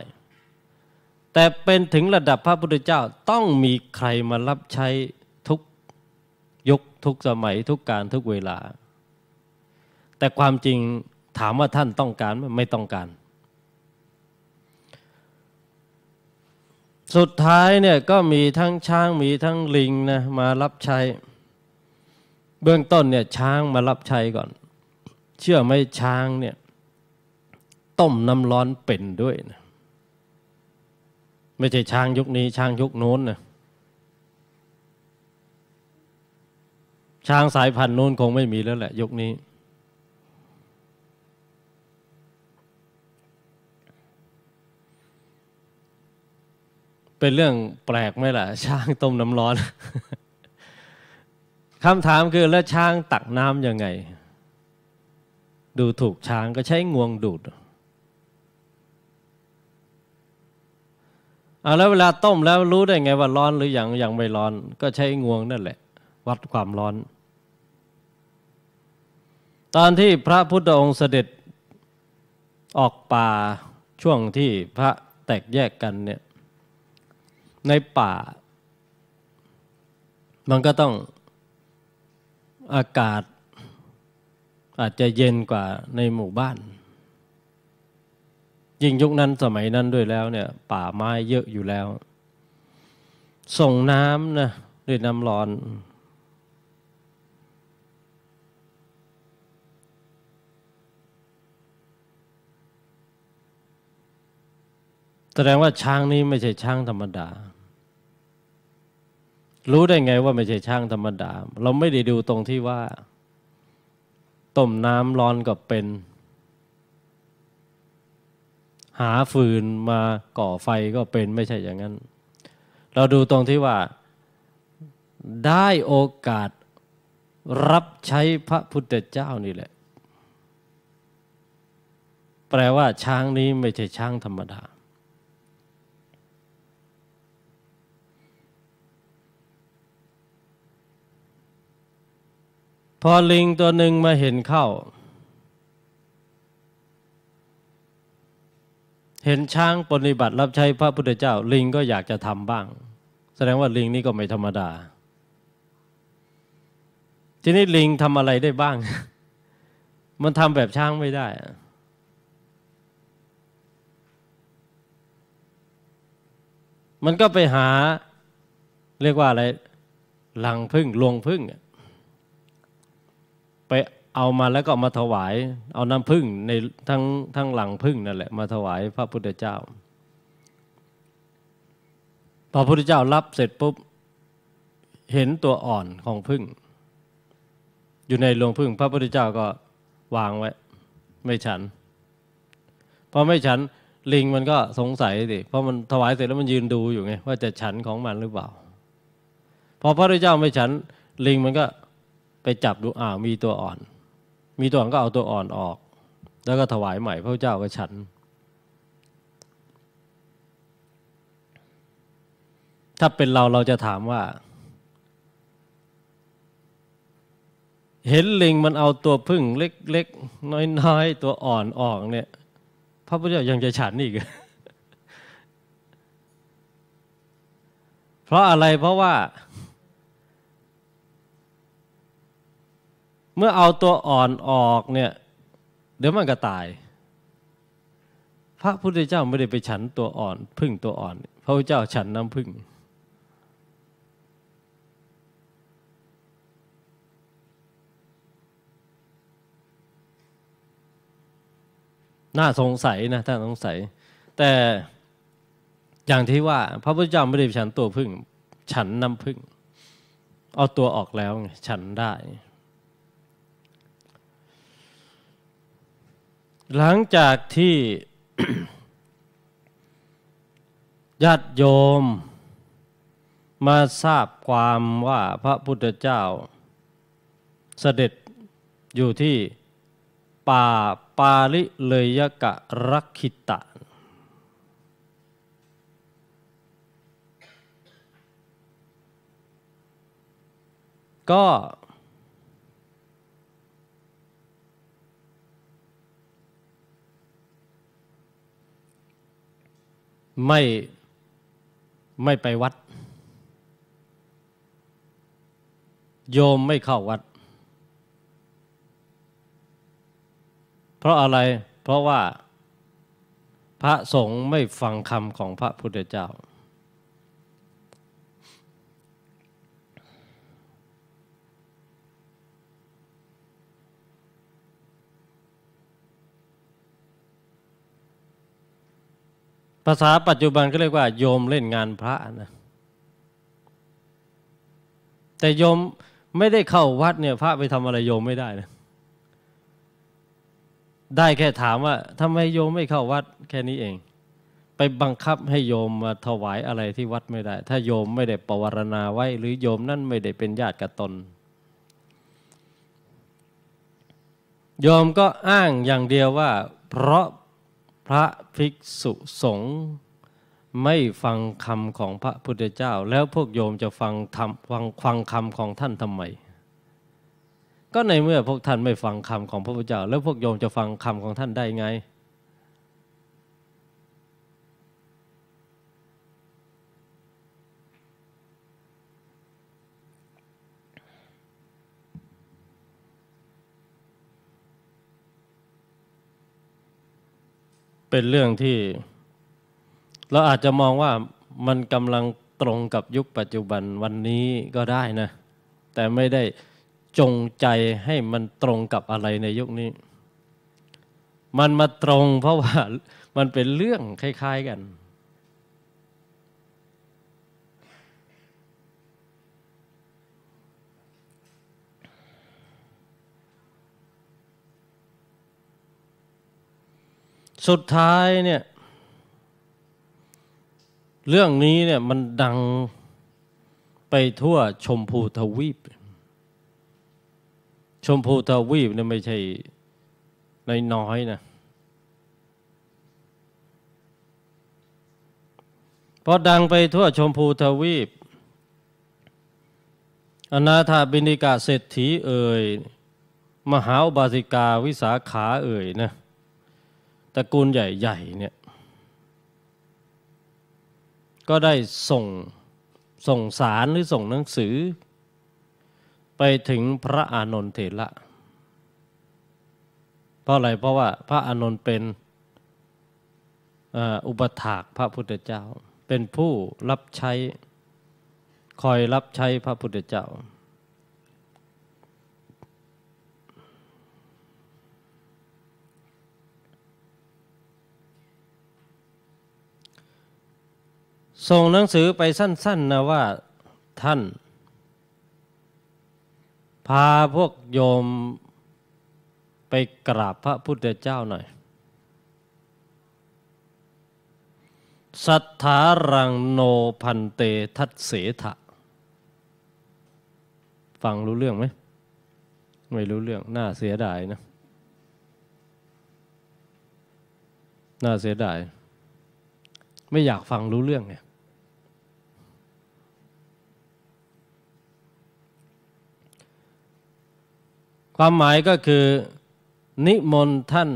แต่เป็นถึงระดับพระพุทธเจ้าต้องมีใครมารับใช้ทุกสมัยทุกการทุกเวลา แต่ความจริงถามว่าท่านต้องการไม่ต้องการ สุดท้ายเนี่ยก็มีทั้งช้างมีทั้งลิงนะมารับใช้ เบื้องต้นเนี่ยช้างมารับใช้ก่อน เชื่อไหมช้างเนี่ยต้มน้ำร้อนเป็นด้วยนะไม่ใช่ช้างยุคนี้ช้างยุคโน้นนะช้างสายพันธุ์นู้นคงไม่มีแล้วแหละยุคนี้ เป็นเรื่องแปลกไหมล่ะช้างต้มน้ำร้อน คำถามคือแล้วช้างตักน้ำยังไง ดูถูกช้างก็ใช้งวงดูดเอาแล้วเวลาต้มแล้วรู้ได้ไงว่าร้อนหรืออยังยังไม่ร้อน ก็ใช้งวงนั่นแหละ วัดความร้อนตอนที่พระพุทธองค์เสด็จออกป่าช่วงที่พระแตกแยกกันเนี่ยในป่า มันก็ต้องอากาศอาจจะเย็นกว่าในหมู่บ้าน ยิ่งยุคนั้นสมัยนั้นด้วยแล้วเนี่ยป่าไม้เยอะอยู่แล้ว ส่งน้ำนะด้วยน้ำร้อนแสดงว่าช้างนี้ไม่ใช่ช้างธรรมดา รู้ได้ไงว่าไม่ใช่ช้างธรรมดา เราไม่ได้ดูตรงที่ว่าต้มน้ำร้อนก็เป็น หาฟืนมาก่อไฟก็เป็น ไม่ใช่อย่างนั้น เราดูตรงที่ว่า ได้โอกาสรับใช้พระพุทธเจ้านี่แหละ แปลว่าช้างนี้ไม่ใช่ช้างธรรมดาพอลิงตัวหนึ่งมาเห็นเข้า เห็นช้างปฏิบัติรับใช้พระพุทธเจ้า ลิงก็อยากจะทำบ้าง แสดงว่าลิงนี่ก็ไม่ธรรมดา ทีนี้ลิงทำอะไรได้บ้าง มันทำแบบช้างไม่ได้ มันก็ไปหาเรียกว่าอะไรหลังพึ่งลวงพึ่งอะเอามาแล้วก็มาถวายเอาน้ำพึ่งในทั้งทั้งหลังพึ่งนั่นแหละมาถวายพระพุทธเจ้า พอพระพุทธเจ้ารับเสร็จปุ๊บเห็นตัวอ่อนของพึ่ง อยู่ในโรงพึ่ง พระพุทธเจ้าก็วางไว้ ไม่ฉันพอไม่ฉันลิงมันก็สงสัยสิเพราะมันถวายเสร็จแล้วมันยืนดูอยู่ไงว่าจะฉันของมันหรือเปล่า พอพระพุทธเจ้าไม่ฉัน ลิงมันก็ไปจับดูอ้าวมีตัวอ่อนมีตัวอ่อนก็เอาตัวอ่อนออก แล้วก็ถวายใหม่พระเจ้าก็ฉัน ถ้าเป็นเราเราจะถามว่า เห็นลิงมันเอาตัวพึ่งเล็กๆ น้อยๆ ตัวอ่อนออกเนี่ย พระพุทธเจ้ายังจะฉันอีก เพราะอะไร เพราะว่าเมื่อเอาตัวอ่อนออกเนี่ยเดี๋ยวมันก็ตาย พระพุทธเจ้าไม่ได้ไปฉันตัวอ่อน พึ่งตัวอ่อน พระพุทธเจ้าฉันน้ำพึ่ง น่าสงสัยนะถ้าสงสัย แต่อย่างที่ว่า พระพุทธเจ้าไม่ได้ฉันตัวพึ่ง ฉันน้ำพึ่งเอาตัวออกแล้วไงฉันได้หลังจากที่ญาติโยม มาทราบความว่าพระพุทธเจ้าเสด็จอยู่ที่ป่าปาลิเลยกะรักขิตะ ก็ไม่ ไม่ไปวัด โยมไม่ เข้า วัด เพราะอะไรเพราะว่า พระสงฆ์ไม่ฟังคำของพระพุทธเจ้าภาษาปัจจุบันก็เรียกว่าโยมเล่นงานพระนะแต่โยมไม่ได้เข้าวัดเนี่ยพระไปทำอะไรโยมไม่ได้นะได้แค่ถามว่าทำไมโยมไม่เข้าวัดแค่นี้เอง ไปบังคับให้โยมมาถวายอะไรที่วัดไม่ได้ ถ้าโยมไม่ได้ปวารณาไว้ หรือโยมนั่นไม่ได้เป็นญาติกับตนโยมก็อ้างอย่างเดียวว่า เพราะพระภิกษุสงฆ์ไม่ฟังคำของพระพุทธเจ้า แล้วพวกโยมจะฟังทำฟังฟังคำของท่านทำไม ก็ในเมื่อพวกท่านไม่ฟังคำของพระพุทธเจ้า แล้วพวกโยมจะฟังคำของท่านได้ไงเป็นเรื่องที่เราอาจจะมองว่ามันกำลังตรงกับยุคปัจจุบันวันนี้ก็ได้นะ แต่ไม่ได้จงใจให้มันตรงกับอะไรในยุคนี้ มันมาตรงเพราะว่ามันเป็นเรื่องคล้ายๆกันสุดท้ายเนี่ยเรื่องนี้เนี่ยมันดังไปทั่วชมพูทวีป ชมพูทวีปเนี่ยไม่ใช่ในน้อยนะพอดังไปทั่วชมพูทวีปอนาถาบินิกาเศรษฐีเอ่ย มหาอุบาสิกาวิสาขาเอ่ยนะตระกูลใหญ่ๆเนี่ยก็ได้ส่งส่งสารหรือส่งหนังสือไปถึงพระอานนท์เถระเพราะอะไรเพราะว่าพระอานนท์เป็นอุปถากพระพุทธเจ้า เป็นผู้รับใช้ คอยรับใช้พระพุทธเจ้าส่งหนังสือไปสั้นๆ นะว่าท่าน พาพวกโยมไปกราบพระพุทธเจ้าหน่อย สัทธารังโนพันเตทัตเสถะฟังรู้เรื่องไหม ไม่รู้เรื่อง น่าเสียดายนะ น่าเสียดาย ไม่อยากฟังรู้เรื่องเนี่ยความหมายก็คือนิมนต์ท่าน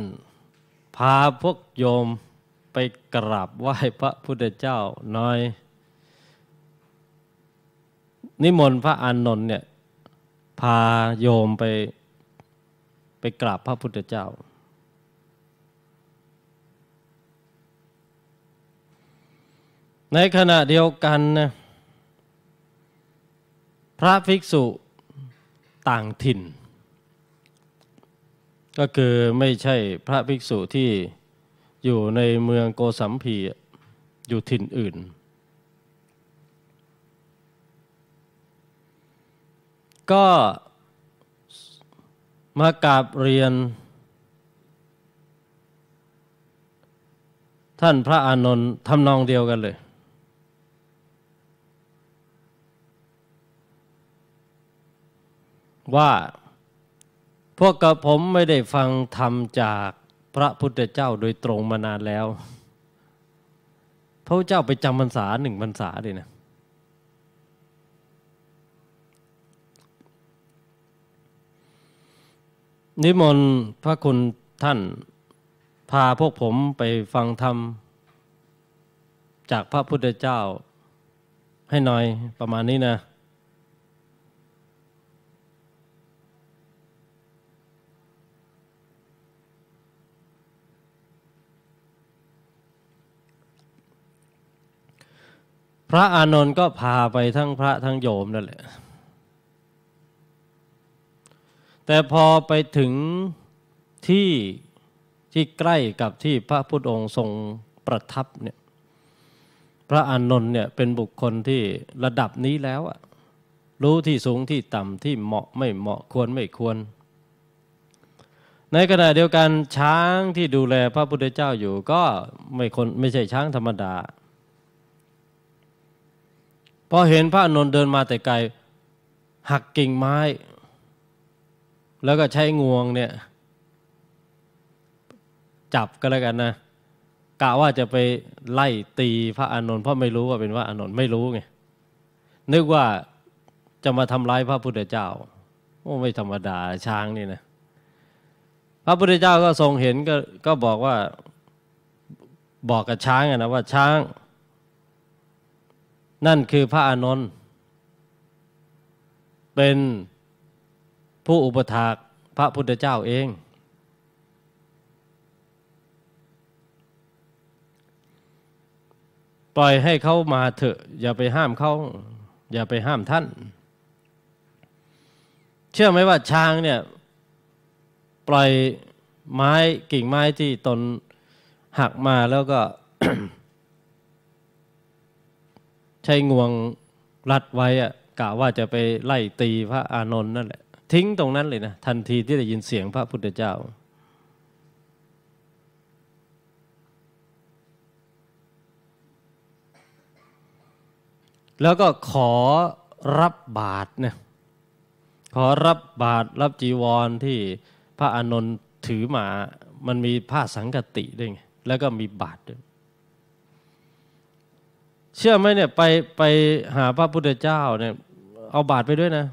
พาพวกโยมไปกราบไหว้พระพุทธเจ้าน้อยนิมนต์พระอานนท์เนี่ยพาโยมไปไปกราบพระพุทธเจ้า ในขณะเดียวกันนะพระภิกษุต่างถิ่นก็คือไม่ใช่พระภิกษุที่อยู่ในเมืองโกสัมพี อยู่ถิ่นอื่น ก็มากราบเรียน ท่านพระอานนท์ทำนองเดียวกันเลย ว่าพวกกับผมไม่ได้ฟังธรรมจากพระพุทธเจ้าโดยตรงมานานแล้ว พระเจ้าไปจำพรรษาหนึ่งพรรษาเลยนะ นิมนต์พระคุณท่านพาพวกผมไปฟังธรรมจากพระพุทธเจ้า ให้หน่อยประมาณนี้นะพระอานนท์ก็พาไปทั้งพระทั้งโยมนั่นแหละ แต่พอไปถึงที่ที่ใกล้กับที่พระพุทธองค์ทรงประทับเนี่ย พระอานนท์เนี่ยเป็นบุคคลที่ระดับนี้แล้วอะรู้ที่สูงที่ต่ำที่เหมาะไม่เหมาะควรไม่ควร ในขณะเดียวกันช้างที่ดูแลพระพุทธเจ้าอยู่ก็ไม่คนไม่ใช่ช้างธรรมดาพอเห็นพระนนท์เดินมาแต่ไกลหักกิ่งไม้ แล้วก็ใช้งวงเนี่ย จับก็แล้วกันนะกะว่าจะไปไล่ตีพระอานนท์เพราะไม่รู้ว่าเป็นว่าอานนท์ไม่รู้ไงนึกว่าจะมาทำร้ายพระพุทธเจ้าโอ้ไม่ธรรมดาช้างนี่นะพระพุทธเจ้าก็ทรงเห็นก็ก็บอกว่าบอกกับช้างนะว่าช้างนั่นคือพระอานนท์เป็นผู้อุปถากพระพุทธเจ้าเอง ปล่อยให้เขามาเถอะ อย่าไปห้ามเขาอย่าไปห้ามท่าน เชื่อไหมว่าช้างเนี่ย ปล่อยไม้กิ่งไม้ที่ตนหักมาแล้วก็ใช้งวงรัดไว้อะกะว่าจะไปไล่ตีพระอานนท์นั่นแหละ ทิ้งตรงนั้นเลยนะทันทีที่ได้ยินเสียงพระพุทธเจ้า แล้วก็ขอรับบาตรนะขอรับบาตรรับจีวรที่พระอานนท์ถือมา มันมีผ้าสังกติด้วยไงแล้วก็มีบาตรด้วยเชื่อไหมเนี่ยไปไปหาพระพุทธเจ้าเนี่ย เอาบาทไปด้วยนะ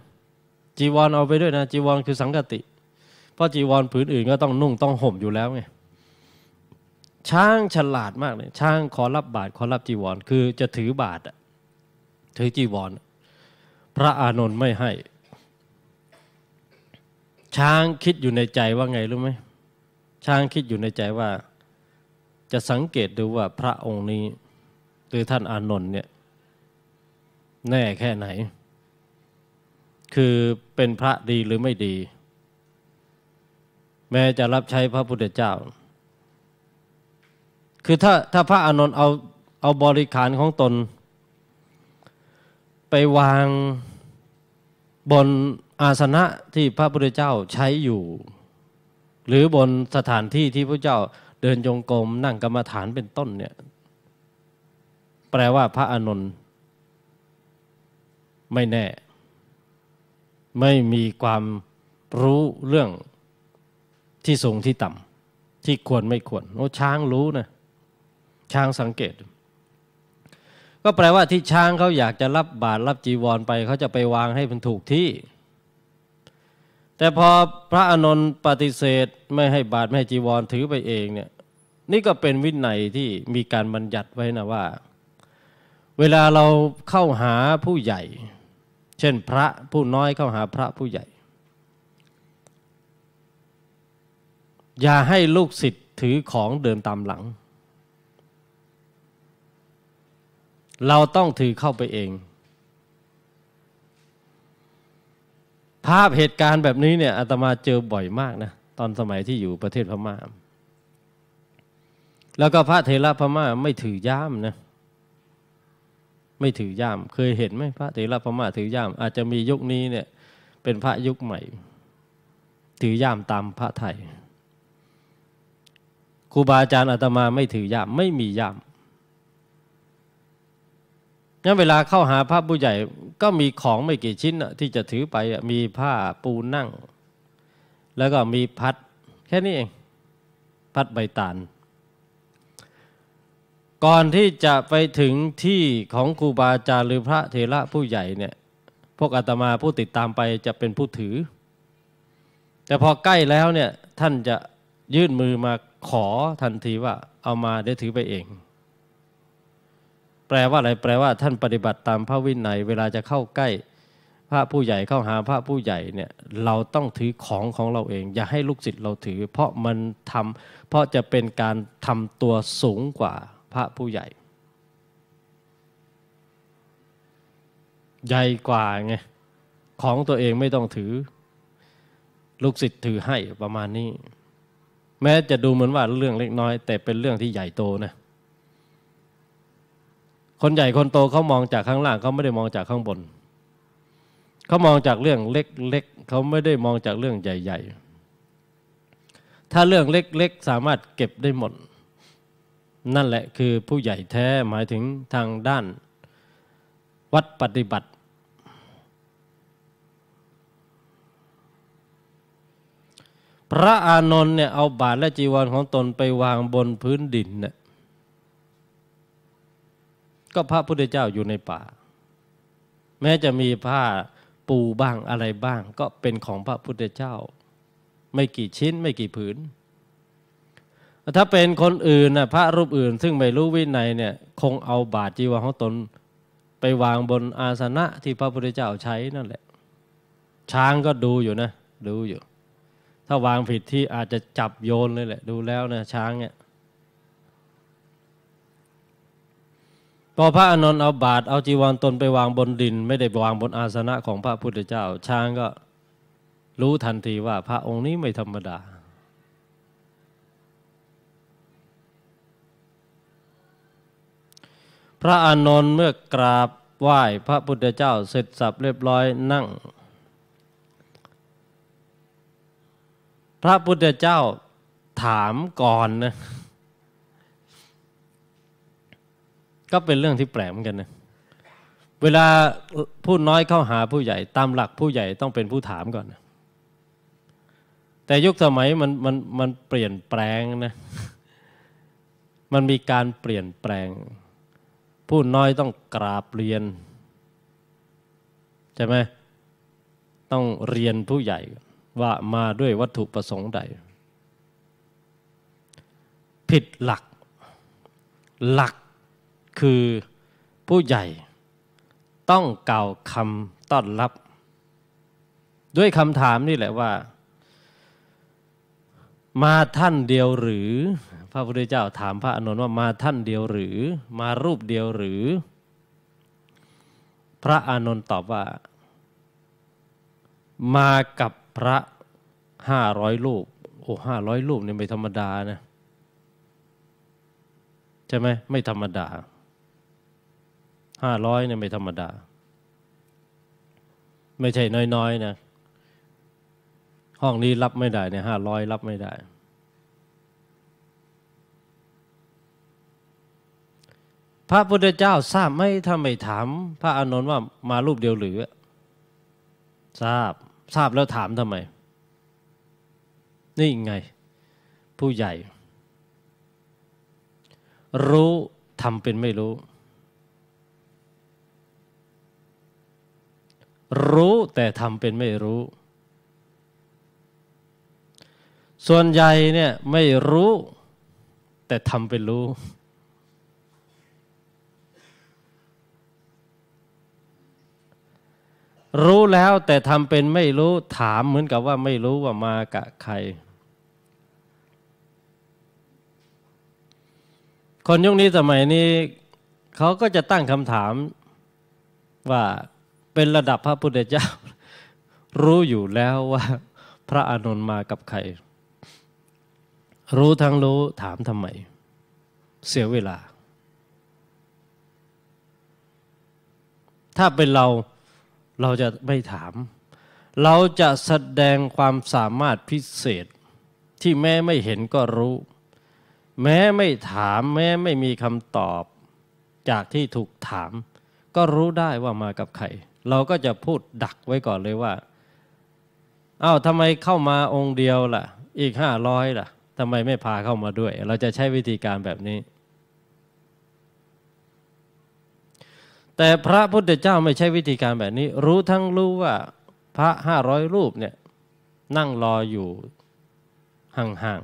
จีวรเอาไปด้วยนะจีวรคือสังกติ เพราะจีวรผืนอื่นก็ต้องนุ่งต้องห่มอยู่แล้วไงช้างฉลาดมากเลยช้างขอรับบาท ขอรับจีวร คือจะถือบาอะถือจีวร พระอานนท์ไม่ให้ ช้างคิดอยู่ในใจว่าไงรู้ไหมช้างคิดอยู่ในใจว่า จะสังเกตดูว่าพระองค์นี้หรือท่านอานนท์เนี่ยแน่แค่ไหน คือเป็นพระดีหรือไม่ดี แม้จะรับใช้พระพุทธเจ้า คือถ้าถ้าพระอานนท์เอาเอาบริขารของตน ไปวางบนอาสนะที่พระพุทธเจ้าใช้อยู่ หรือบนสถานที่ที่พระเจ้าเดินจงกรมนั่งกรรมฐานเป็นต้นเนี่ยแปลว่าพระอานนท์ไม่แน่ ไม่มีความรู้เรื่องที่สูงที่ต่ำที่ควรไม่ควรโอ้ช้างรู้นะช้างสังเกต ก็แปลว่าที่ช้างเขาอยากจะรับบาตรรับจีวรไปเขาจะไปวางให้มันถูกที่ แต่พอพระอานนท์ปฏิเสธไม่ให้บาตรไม่ให้จีวรถือไปเองเนี่ย นี่ก็เป็นวินัยที่มีการบัญญัติไว้นะว่าเวลาเราเข้าหาผู้ใหญ่ เช่นพระผู้น้อยเข้าหาพระผู้ใหญ่ อย่าให้ลูกศิษย์ถือของเดินตามหลัง เราต้องถือเข้าไปเอง ภาพเหตุการณ์แบบนี้เนี่ยอาตมาเจอบ่อยมากนะตอนสมัยที่อยู่ประเทศพมา่าแล้วก็พระเทระพม่าไม่ถือย่ามนะไม่ถือย่าม เคยเห็นไหมพระเถระพม่าถือย่าม อาจจะมียุคนี้เนี่ยเป็นพระยุคใหม่ ถือย่ามตามพระไทยครูบาอาจารย์อาตมาไม่ถือย่ามไม่มีย่ามงั้นเวลาเข้าหาพระผู้ใหญ่ ก็มีของไม่กี่ชิ้นที่จะถือไปมีผ้าปูนั่ง แล้วก็มีพัดแค่นี้เอง พัดใบตาลก่อนที่จะไปถึงที่ของครูบาอาจารย์หรือพระเทระผู้ใหญ่เนี่ย พวกอาตมาผู้ติดตามไปจะเป็นผู้ถือ แต่พอใกล้แล้วเนี่ยท่านจะยื่นมือมา ขอทันทีว่าเอามาได้ถือไปเอง แปลว่าอะไร แปลว่า ท่านปฏิบัติตามพระวินัย เวลาจะเข้าใกล้พระผู้ใหญ่เข้าหาพระผู้ใหญ่เนี่ยเราต้องถือของของเราเองอย่าให้ลูกศิษย์เราถือ เพราะมันทำเพราะจะเป็นการทำตัวสูงกว่าพระผู้ใหญ่ ใหญ่กว่าไงของตัวเองไม่ต้องถือ ลูกศิษย์ถือให้ ประมาณนี้ แม้จะดูเหมือนว่าเรื่องเล็กน้อย แต่เป็นเรื่องที่ใหญ่โตนะคนใหญ่คนโตเขามองจากข้างล่างเขาไม่ได้มองจากข้างบนเขามองจากเรื่องเล็กๆเขาไม่ได้มองจากเรื่องใหญ่ ๆ ถ้าเรื่องเล็ก ๆ สามารถเก็บได้หมดนั่นแหละคือผู้ใหญ่แท้หมายถึงทางด้านวัดปฏิบัติ พระอานนท์เนี่ยเอาบาตรและจีวรของตนไปวางบนพื้นดินเนี่ยก็พระพุทธเจ้าอยู่ในป่า แม้จะมีผ้าปูบ้างอะไรบ้าง ก็เป็นของพระพุทธเจ้า ไม่กี่ชิ้นไม่กี่ผืนถ้าเป็นคนอื่นนะพระรูปอื่นซึ่งไม่รู้วินัยเนี่ย คงเอาบาดจีวรของตนไปวางบนอาสนะที่พระพุทธเจ้าใช้นั่นแหละ ช้างก็ดูอยู่นะดูอยู่ ถ้าวางผิดที่อาจจะจับโยนเลยแหละ ดูแล้วนะช้างเนี่ยพอพระอนนท์เอาบาดเอาจีวรตนไปวางบนดิน ไม่ได้วางบนอาสนะของพระพุทธเจ้า ช้างก็รู้ทันทีว่าพระองค์นี้ไม่ธรรมดาพระอานนท์เมื่อกราบไหว้พระพุทธเจ้าเสร็จสับเรียบร้อยนั่ง พระพุทธเจ้าถามก่อนนะก็เป็นเรื่องที่แปลกเหมือนกันนะเวลาผู้น้อยเข้าหาผู้ใหญ่ตามหลักผู้ใหญ่ต้องเป็นผู้ถามก่อน แต่ยุคสมัยมันมันมันเปลี่ยนแปลงนะมันมีการเปลี่ยนแปลงผู้น้อยต้องกราบเรียน ใช่ไหม ต้องเรียนผู้ใหญ่ว่ามาด้วยวัตถุประสงค์ใด ผิดหลัก หลักคือผู้ใหญ่ ต้องกล่าวคำต้อนรับ ด้วยคำถามนี่แหละว่า มาท่านเดียวหรือพระพุทธเจ้าถามพระอนุนว่ามาท่านเดียวหรือมารูปเดียวหรือ พระอนนนตอบว่า มากับพระห้าร้อยรูป โอ้ห้าร้อยรูปเนี่ยไม่ธรรมดานะใช่ไหมไม่ธรรมดาห้าร้อยเนี่ยไม่ธรรมดา ไม่ใช่น้อยๆนนะห้องนี้รับไม่ได้เนี่ยห้าร้อยรับไม่ได้พระพุทธเจ้า ทราบไหมถ้าไม่ถาม พระอานนท์ว่ามารูปเดียวหรือ ทราบทราบแล้วถามทำไม นี่ไง ผู้ใหญ่ รู้ทำเป็นไม่รู้ รู้แต่ทำเป็นไม่รู้ ส่วนใหญ่เนี่ยไม่รู้ แต่ทำเป็นรู้รู้แล้วแต่ทำเป็นไม่รู้ถามเหมือนกับว่าไม่รู้ว่ามากะใคร คนยุคนี้สมัยนี้ เขาก็จะตั้งคำถามว่าเป็นระดับพระพุทธเจ้า รู้อยู่แล้วว่า พระอานนท์มากับใคร รู้ทั้งรู้ถามทำไม เสียเวลา ถ้าเป็นเราเราจะไม่ถาม เราจะแสดงความสามารถพิเศษที่แม่ไม่เห็นก็รู้ แม้ไม่ถามแม้ไม่มีคำตอบจากที่ถูกถาม ก็รู้ได้ว่ามากับใคร เราก็จะพูดดักไว้ก่อนเลยว่าอา้าวทำไมเข้ามาองค์เดียวล่ะ อีกห้าร้อยล่ะทำไมไม่พาเข้ามาด้วย เราจะใช้วิธีการแบบนี้แต่พระพุทธเจ้าไม่ใช่วิธีการแบบนี้ รู้ทั้งรู้ว่าพระห้าร้อยรูปเนี่ยนั่งรออยู่ห่าง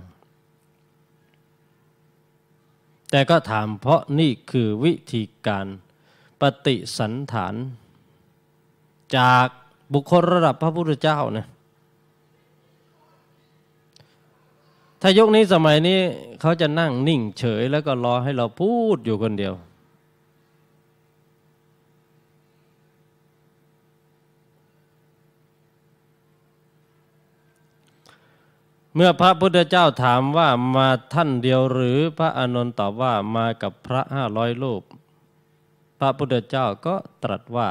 ๆแต่ก็ถามเพราะนี่คือวิธีการปฏิสันฐาน จากบุคคลระดับพระพุทธเจ้านะถ้ายุคนี้สมัยนี้เขาจะนั่งนิ่งเฉยแล้วก็รอให้เราพูดอยู่คนเดียวเมื่อพระพุทธเจ้าถามว่ามาท่านเดียวหรือพระอานนท์ตอบว่ามากับพระห้าร้อยรูป พระพุทธเจ้าก็ตรัสว่า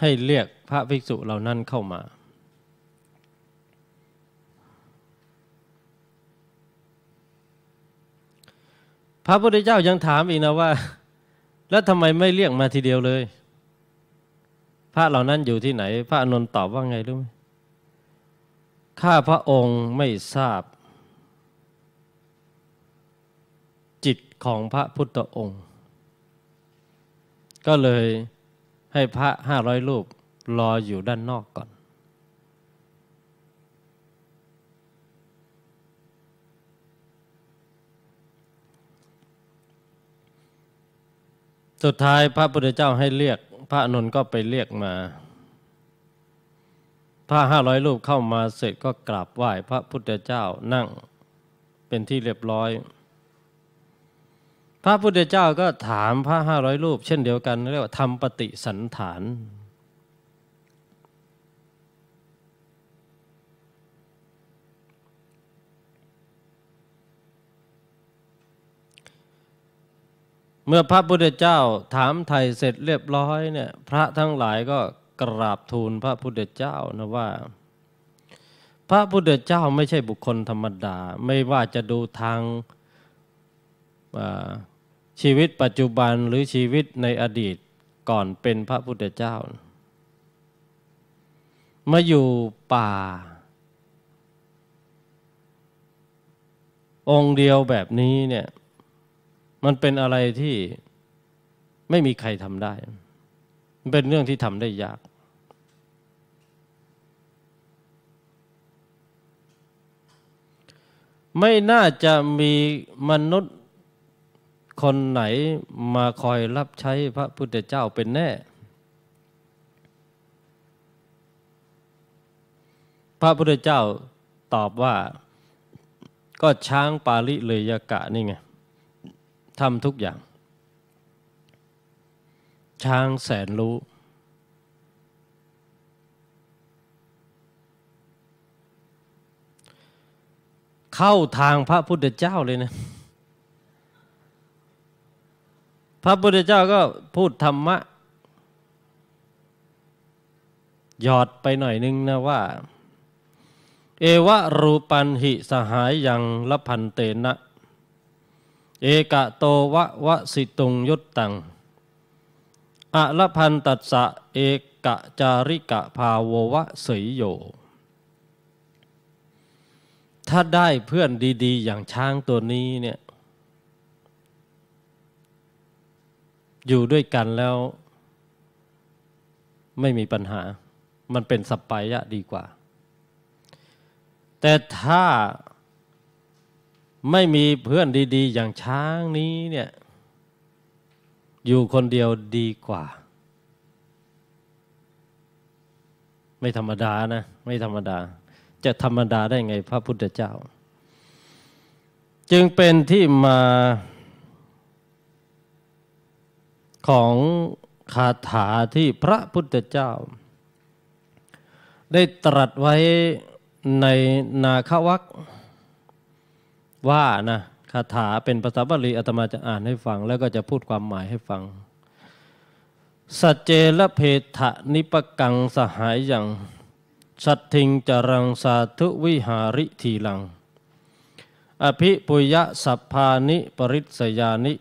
ให้เรียกพระภิกษุเหล่านั้นเข้ามา พระพุทธเจ้ายังถามอีกนะว่า แล้วทำไมไม่เรียกมาทีเดียวเลยพระเหล่านั้นอยู่ที่ไหนพระอนุนตอบว่าไงรู้ไหมข้าพระองค์ไม่ทราบ จิตของพระพุทธองค์ ก็เลยให้พระห้าร้อยรูป รออยู่ด้านนอกก่อน สุดท้ายพระพุทธเจ้าให้เรียกพระนนท์ก็ไปเรียกมา พระห้าร้อยรูปเข้ามาเสร็จก็กราบไหว้พระพุทธเจ้านั่งเป็นที่เรียบร้อย พระพุทธเจ้าก็ถามพระห้าร้อยรูป เช่นเดียวกัน เรียกว่าทำปฏิสันฐานเมื่อพระพุทธเจ้าถามไทยเสร็จเรียบร้อยเนี่ยพระทั้งหลายก็กราบทูลพระพุทธเจ้านะว่า พระพุทธเจ้าไม่ใช่บุคคลธรรมดาไม่ว่าจะดูทางชีวิตปัจจุบันหรือชีวิตในอดีตก่อนเป็นพระพุทธเจ้ามาอยู่ป่าองค์เดียวแบบนี้เนี่ยมันเป็นอะไรที่ไม่มีใครทำได้ มันเป็นเรื่องที่ทำได้ยาก ไม่น่าจะมีมนุษย์คนไหนมาคอยรับใช้พระพุทธเจ้าเป็นแน่ พระพุทธเจ้าตอบว่าก็ช้างปาลิเลยกะนี่ไงทำทุกอย่าง ช้างแสนรู้เข้าทางพระพุทธเจ้าเลยนะ พระพุทธเจ้าก็พูดธรรมะหยอดไปหน่อยนึงนะว่า เอวะรูปันหิสหายยังละพันเตนะเอกะโตวะวะสิตุงยุตตังอะละพันตัสสะเอกะจาริกะภาวะวะสยโย ถ้าได้เพื่อนดี ๆ อย่างช้างตัวนี้เนี่ย อยู่ด้วยกันแล้ว ไม่มีปัญหา มันเป็นสัปปายะดีกว่า แต่ถ้าไม่มีเพื่อนดี ๆ อย่างช้างนี้เนี่ยอยู่คนเดียวดีกว่า ไม่ธรรมดานะ ไม่ธรรมดา จะธรรมดาได้ไงพระพุทธเจ้า จึงเป็นที่มาของคาถาที่พระพุทธเจ้า ได้ตรัสไว้ในนาควัคว่านะคาถาเป็นภาษาบาลีอาตมาจะอ่านให้ฟังแล้วก็จะพูดความหมายให้ฟัง สัจเจละเพทะนิปกังสหายยังสัตทิงจรังสาธุวิหาริทีลัง อภิปุยะสัพพานิปริสยานิ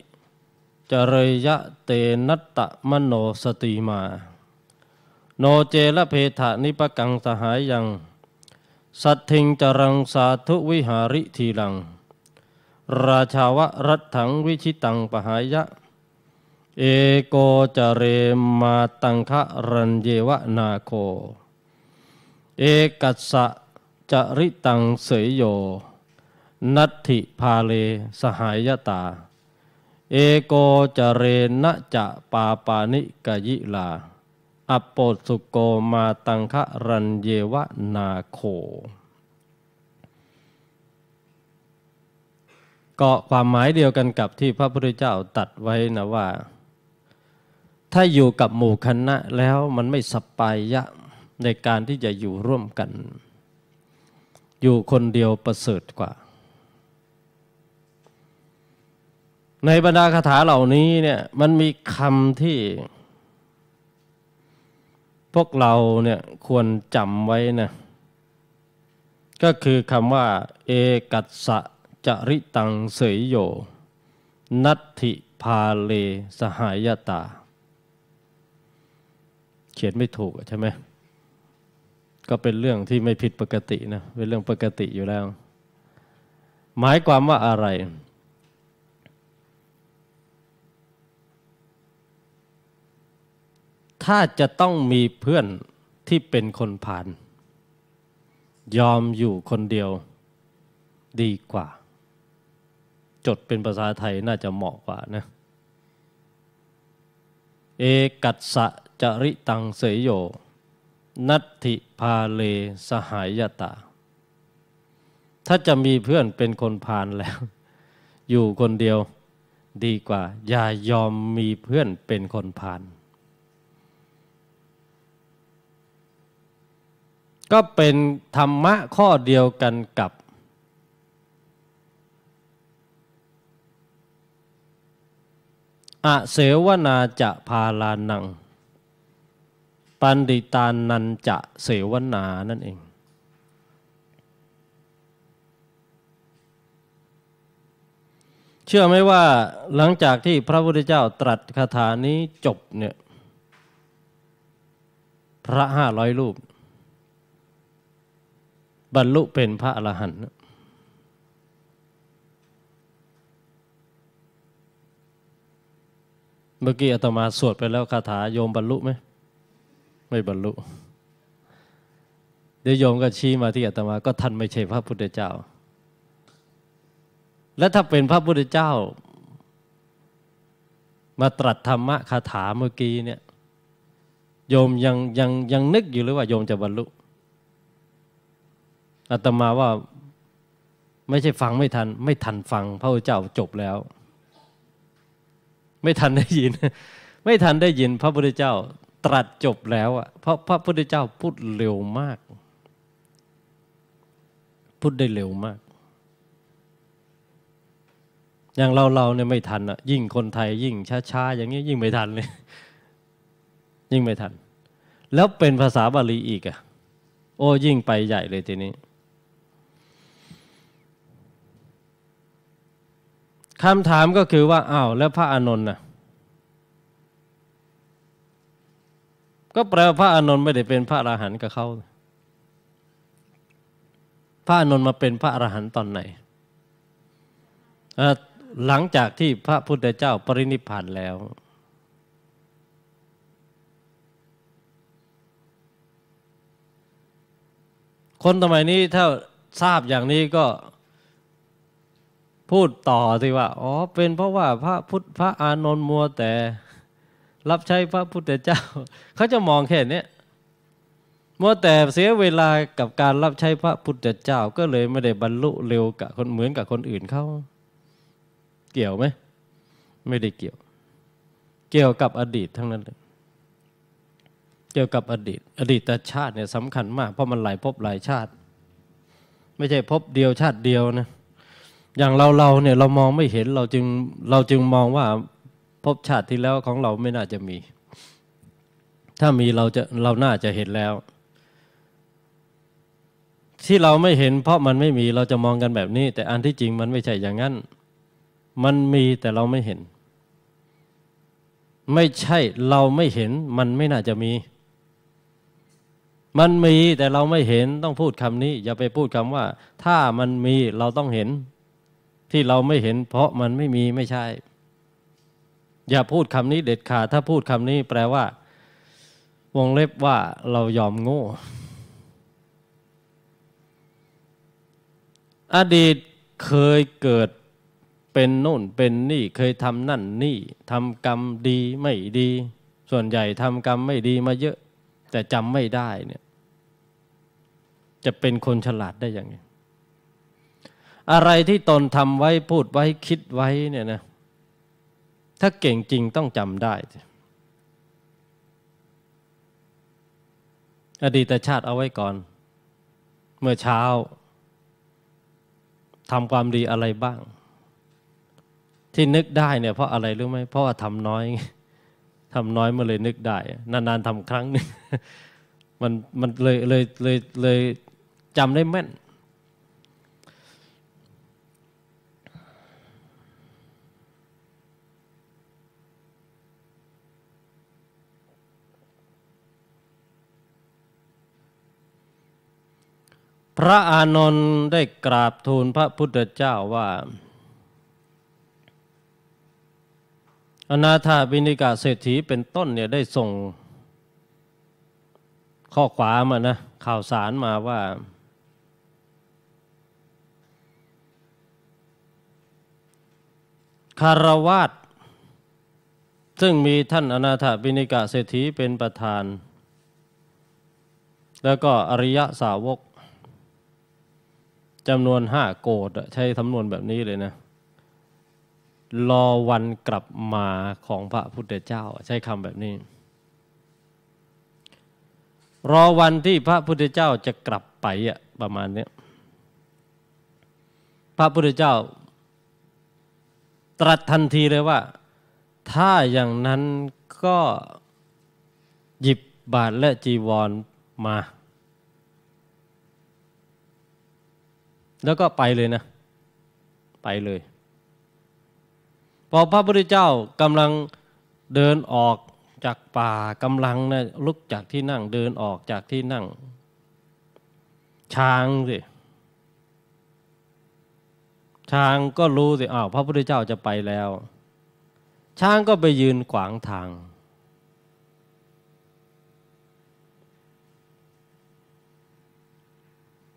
จเรยะเตนัตตะมโนสติมา โนเจละเพทะนิปกังสหายยังสัตทิงจรังสาธุวิหาริทีลังราชาวรัตถังวิชิตังปหายะ เอโกจเรมาตังคะรันเยวนาโค เอกัสสะจริตังเสยโย นัตถิพาเลสหายตา เอโกจเรนะจะปาปานิกยิลา อปโปสุโกมาตังคะรันเยวนาโคก็ความหมายเดียวกันกับที่พระพุทธเจ้าตัดไว้นะว่า ถ้าอยู่กับหมู่คณะแล้วมันไม่สปายะในการที่จะอยู่ร่วมกัน อยู่คนเดียวประเสริฐกว่า ในบรรดาคาถาเหล่านี้เนี่ยมันมีคำที่ พวกเราเนี่ยควรจำไว้นะก็คือคำว่าเอกัสสะจริตังเสยโย นัตถิพาเลสหายตา เขียนไม่ถูกใช่ไหมก็เป็นเรื่องที่ไม่ผิดปกตินะเป็นเรื่องปกติอยู่แล้ว หมายความว่าอะไร ถ้าจะต้องมีเพื่อนที่เป็นคนผ่าน ยอมอยู่คนเดียวดีกว่าจดเป็นภาษาไทยน่าจะเหมาะกว่านะ เอกัตสะจริตังเสยโย นัตถิพาเลสหายยตาถ้าจะมีเพื่อนเป็นคนพาลแล้ว อยู่คนเดียวดีกว่าอย่ายอมมีเพื่อนเป็นคนพาล ก็เป็นธรรมะข้อเดียวกันกับอเสวนาจะพาลานังปันติตานันจะเสวนานั่นเอง เชื่อไหมว่าหลังจากที่พระพุทธเจ้าตรัสคาถานี้จบเนี่ยพระห้าร้อยรูป บรรลุเป็นพระอรหันต์เมื่อกี้อาตมาสวดไปแล้วคาถาโยมบรรลุไหมไม่บรรลุ เดี๋ยวโยมก็ชี้มาที่อาตมาก็ท่านไม่ใช่พระพุทธเจ้า และถ้าเป็นพระพุทธเจ้า มาตรัสธรรมะคาถาเมื่อกี้เนี่ย โยมยังยังยังนึกอยู่หรือว่า โยมจะบรรลุอาตมาว่า ไม่ใช่ฟังไม่ทัน ไม่ทันฟังพระพุทธเจ้าจบแล้วไม่ทันได้ยิน ไม่ทันได้ยิน พระพุทธเจ้าตรัสจบแล้วอ่ะเพราะพระพุทธเจ้าพูดเร็วมาก พูดได้เร็วมาก อย่างเราเราเนี่ยไม่ทันอ่ะ ยิ่งคนไทยยิ่งช้าช้าอย่างนี้ยิ่งไม่ทันเลย ยิ่งไม่ทัน แล้วเป็นภาษาบาลีอีกอ่ะ โอ้ยิ่งไปใหญ่เลยทีนี้คำถามก็คือว่าอ้าวแล้วพระอานนท์นะก็แปลว่าพระอานนท์ไม่ได้เป็นพระอรหันต์กับเขาพระอานนท์มาเป็นพระอรหันต์ตอนไหน หลังจากที่พระพุทธเจ้าปรินิพพานแล้ว คนสมัยนี้ถ้าทราบอย่างนี้ก็พูดต่อสิว่าอ๋อ เป็นเพราะว่าพระพุทธพระอานนท์มัวแต่ รับใช้พระพุทธเจ้า เขาจะมองแค่นี้มัวแต่ เสียเวลากับการรับใช้พระพุทธเจ้า ก็เลยไม่ได้บรรลุเร็วกับคนเหมือนกับคนอื่นเขาเกี่ยวไหม ไม่ได้เกี่ยว เกี่ยวกับอดีตทั้งนั้นเลยเกี่ยวกับอดีต อดีตชาติเนี่ยสำคัญมาก เพราะมันหลายภพหลายชาติ ไม่ใช่ภพเดียวชาติเดียวนะอย่างเราเราเนี่ยเรามองไม่เห็นเราจึงเราจึงมองว่าภพชาติที่แล้วของเราไม่น่าจะมี ถ้ามีเราจะเราน่าจะเห็นแล้ว ที่เราไม่เห็น เพราะมันไม่มีเราจะมองกันแบบนี้ แต่อันที่จริงมันไม่ใช่อย่างนั้นมันมีแต่เราไม่เห็น ไม่ใช่เราไม่เห็น มันไม่น่าจะมี มันมีแต่เราไม่เห็นต้องพูดคำนี้ อย่าไปพูดคำว่า ถ้ามันมีเราต้องเห็นที่เราไม่เห็น เพราะมันไม่มีไม่ใช่ อย่าพูดคำนี้เด็ดขาดถ้าพูดคำนี้แปลว่า วงเล็บว่าเรายอมโง่ อดีตเคยเกิดเป็นโน่นเป็นนี่เคยทำนั่นนี่ทำกรรมดีไม่ดี ส่วนใหญ่ทำกรรมไม่ดีมาเยอะ แต่จำไม่ได้เนี่ย จะเป็นคนฉลาดได้ยังไงอะไรที่ตนทำไว้พูดไว้คิดไว้เนี่ยนะถ้าเก่งจริงต้องจำได้ อดีตชาติเอาไว้ก่อน เมื่อเช้าทำความดีอะไรบ้าง ที่นึกได้เนี่ย เพราะอะไรรู้ไหมเพราะว่าทำน้อยทำน้อยมาเลยนึกได้ นานๆทำครั้งนึงมันมันเลยเลยเลยเลยจำได้แม่นพระอานนท์ได้กราบทูลพระพุทธเจ้าว่า อนาถาบินิกาเศรษฐีเป็นต้นเนี่ยได้ส่ง ข้อความมานะ ข่าวสารมาว่าคารวาสซึ่งมีท่านอนาถาบินิกาเศรษฐีเป็นประธาน แล้วก็อริยะสาวกจำนวนห้าโกดใช้สำนวนแบบนี้เลยนะ รอวันกลับมาของพระพุทธเจ้าใช้คำแบบนี้ รอวันที่พระพุทธเจ้าจะกลับไปอะประมาณนี้พระพุทธเจ้า ตรัสทันทีเลยว่า ถ้าอย่างนั้นก็หยิบบาทและจีวรมาแล้วก็ไปเลยนะ ไปเลยพอพระพุทธเจ้ากำลังเดินออกจากป่ากำลังนะลุกจากที่นั่งเดินออกจากที่นั่ง ช้างสิช้างก็รู้สิอ้าวพระพุทธเจ้าจะไปแล้ว ช้างก็ไปยืนขวางทาง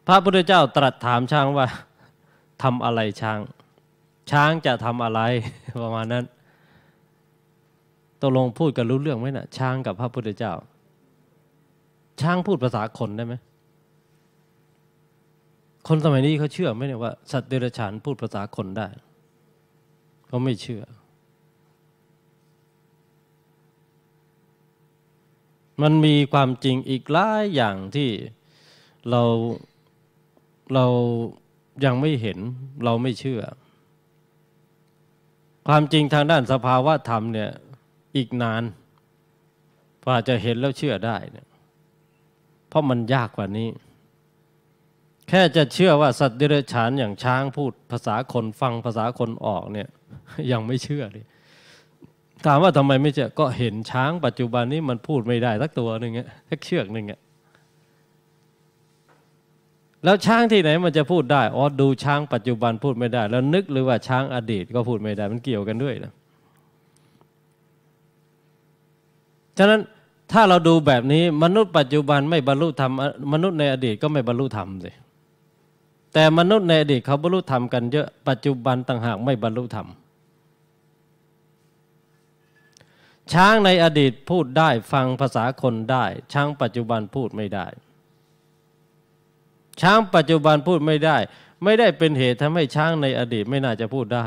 พระพุทธเจ้าตรัสถามช้างว่าทำอะไรช้างช้างจะทำอะไรประมาณนั้นตกลงพูดกันรู้เรื่องไหมนะ่ะช้างกับพระพุทธเจ้าช้างพูดภาษาคนได้ไหมคนสมัยนี้เขาเชื่อไหมเนี่ยว่า สัตว์เดรัจฉานพูดภาษาคนได้เขาไม่เชื่อ มันมีความจริงอีกหลายอย่างที่เราเรายังไม่เห็นเราไม่เชื่อ ความจริงทางด้านสภาวะธรรมเนี่ยอีกนานกว่าจะเห็นแล้วเชื่อได้เนี่ยเพราะมันยากกว่านี้ แค่จะเชื่อว่าสัตว์เดรัจฉานอย่างช้างพูดภาษาคนฟังภาษาคนออกเนี่ยยังไม่เชื่อเลยถามว่าทำไมไม่เชื่อก็เห็นช้างปัจจุบันนี้มันพูดไม่ได้สักตัวหนึ่งอะสักเชือกหนึ่งอะแล้วช้างที่ไหนมันจะพูดได้อ๋อดูช้างปัจจุบันพูดไม่ได้ แล้วนึกหรือว่าช้างอดีตก็พูดไม่ได้มันเกี่ยวกันด้วยนะ ฉะนั้นถ้าเราดูแบบนี้มนุษย์ปัจจุบันไม่บรรลุธรรมมนุษย์ในอดีตก็ไม่บรรลุธรรมสิ แต่มนุษย์ในอดีตเขาบรรลุธรรมกันเยอะปัจจุบันต่างหากไม่บรรลุธรรม ช้างในอดีตพูดได้ฟังภาษาคนได้ ช้างปัจจุบันพูดไม่ได้ช้างปัจจุบันพูดไม่ได้ ไม่ได้เป็นเหตุทำให้ช้างในอดีตไม่น่าจะพูดได้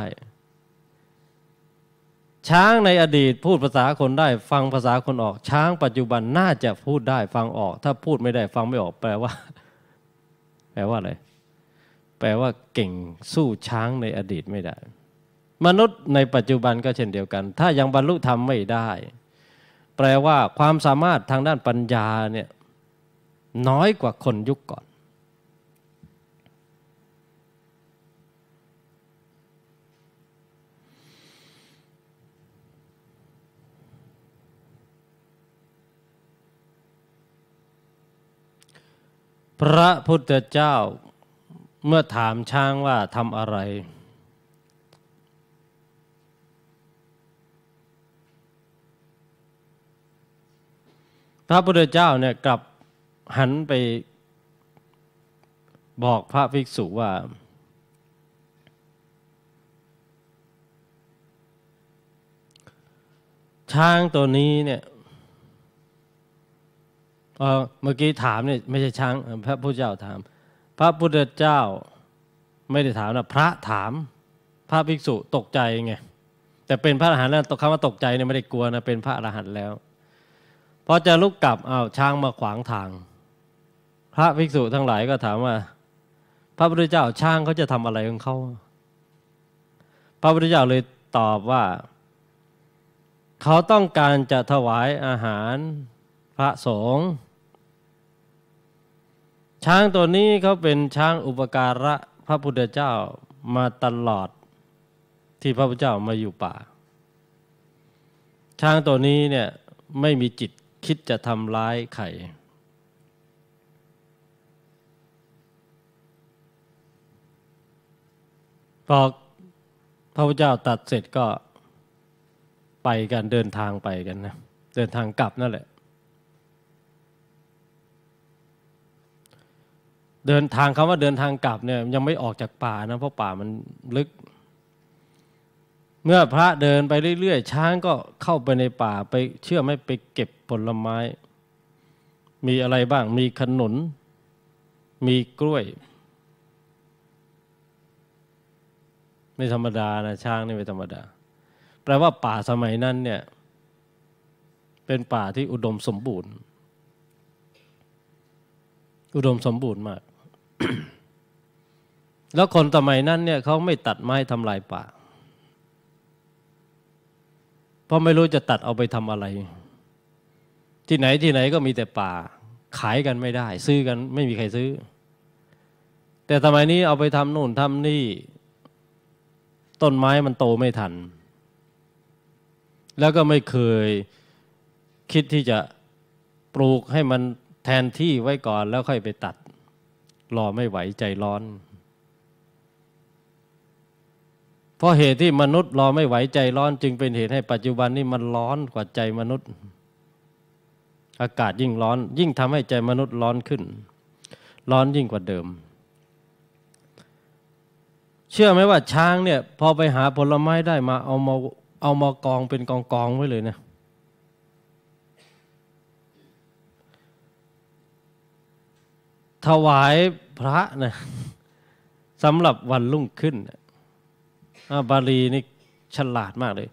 ช้างในอดีตพูดภาษาคนได้ฟังภาษาคนออก ช้าง ปัจจุบันน่าจะพูดได้ฟังออก ถ้าพูดไม่ได้ฟังไม่ออก แปลว่า แปลว่าอะไร แปลว่าเก่งสู้ช้างในอดีตไม่ได้ มนุษย์ในปัจจุบันก็เช่นเดียวกัน ถ้ายังบรรลุธรรมไม่ได้ แปลว่าความสามารถทางด้านปัญญาเนี่ยน้อยกว่าคนยุคก่อนพระพุทธเจ้าเมื่อถามช้างว่าทำอะไร พระพุทธเจ้าเนี่ยกลับหันไปบอกพระภิกษุว่า ช้างตัวนี้เนี่ยเมื่อกี้ถามเนี่ยไม่ใช่ช้าง พระ พุทธเจ้าถาม พระพุทธเจ้าไม่ได้ถามนะ พระถาม พระภิกษุตกใจไง แต่เป็นพระอรหันต์แล้วคำว่าตกใจเนี่ยไม่ได้กลัวนะเป็นพระอรหันต์แล้วพอจะลุกกลับเอาช้างมาขวางทาง พระภิกษุทั้งหลายก็ถามว่า พระ พุทธเจ้าช้างเขาจะทำอะไรของเขาพระพุทธเจ้าเลยตอบว่าเขาต้องการจะถวายอาหารพระสงฆ์ช้างตัวนี้เขาเป็นช้างอุปการะ พระพุทธเจ้ามาตลอดที่พระพุทธเจ้ามาอยู่ป่า ช้างตัวนี้เนี่ยไม่มีจิตคิดจะทำร้ายใครพอพระพุทธเจ้าตัดเสร็จก็ไปกัน เดินทางไปกันนะเดินทางกลับนั่นแหละเดินทางคำว่าเดินทางกลับเนี่ยยังไม่ออกจากป่านะเพราะป่ามันลึก เมื่อพระเดินไปเรื่อยๆช้างก็เข้าไปในป่าไป เชื่อไม่ไปเก็บผลไม้ มีอะไรบ้างมีขนุน มีกล้วย ไม่ธรรมดานะช้างนี่ไม่ธรรมดา แปลว่าป่าสมัยนั้นเนี่ยเป็นป่าที่อุดมสมบูรณ์ อุดมสมบูรณ์มากแล้วคนสมัยนั้นเนี่ยเขาไม่ตัดไม้ทำลายป่าเพราะไม่รู้จะตัดเอาไปทำอะไร ที่ไหนที่ไหนก็มีแต่ป่า ขายกันไม่ได้ซื้อกัน ไม่มีใครซื้อ แต่สมัยนี้เอาไปทำนู่นทำนี่ ต้นไม้มันโตไม่ทัน แล้วก็ไม่เคยคิดที่จะปลูกให้มันแทนที่ไว้ก่อน แล้วค่อยไปตัดรอไม่ไหวใจร้อน เพราะเหตุที่มนุษย์รอไม่ไหวใจร้อนจึงเป็นเหตุให้ปัจจุบันนี้มันร้อนกว่าใจมนุษย์ อากาศยิ่งร้อนยิ่งทำให้ใจมนุษย์ร้อนขึ้น ร้อนยิ่งกว่าเดิม เชื่อไหมว่าช้างเนี่ยพอไปหาผลไม้ได้มาเอามาเอามากองเป็นกองกองไว้เลยเนะถวายพระนะสำหรับวันรุ่งขึ้นบาลีนี่ฉลาดมากเลย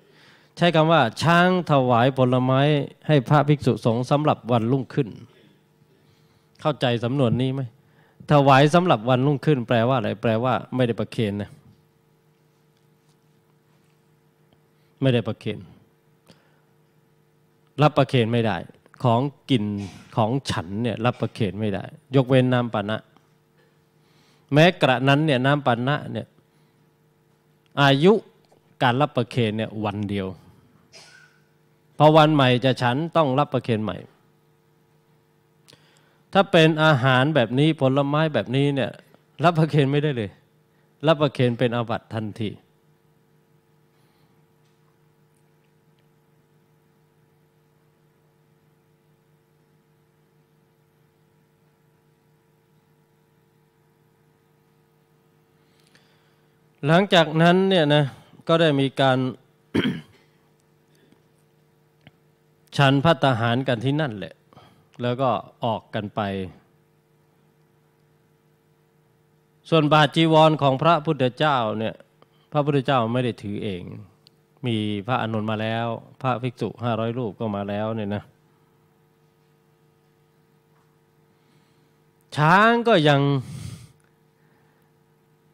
ใช้คำว่าช้างถวายผลไม้ให้พระภิกษุสงฆ์สำหรับวันรุ่งขึ้น เข้าใจสำนวนนี้ไหมถวายสำหรับวันรุ่งขึ้น แปลว่าอะไรแปลว่า ไม่ได้ประเคนนะไม่ได้ประเคนรับประเคนไม่ได้ของกลิ่นของฉันเนี่ยรับประเคนไม่ได้ ยกเว้นน้ำปานะแม้กระนั้นเนี่ยน้ำปานะเนี่ยอายุการรับประเคนเนี่ยวันเดียวพอวันใหม่จะฉันต้องรับประเคนใหม่ ถ้าเป็นอาหารแบบนี้ผลไม้แบบนี้เนี่ยรับประเคนไม่ได้เลย รับประเคนเป็นอาวัตทันทีหลังจากนั้นเนี่ยนะก็ได้มีการฉันพัตหารกันที่นั่นแหละแล้วก็ออกกันไป ส่วนบาทจีวรของพระพุทธเจ้าเนี่ย พระพุทธเจ้าไม่ได้ถือเอง มีพระอนุนมาแล้ว พระภิกษุห้าร้อยรูปก็มาแล้วเนี่ยนะช้างก็ยัง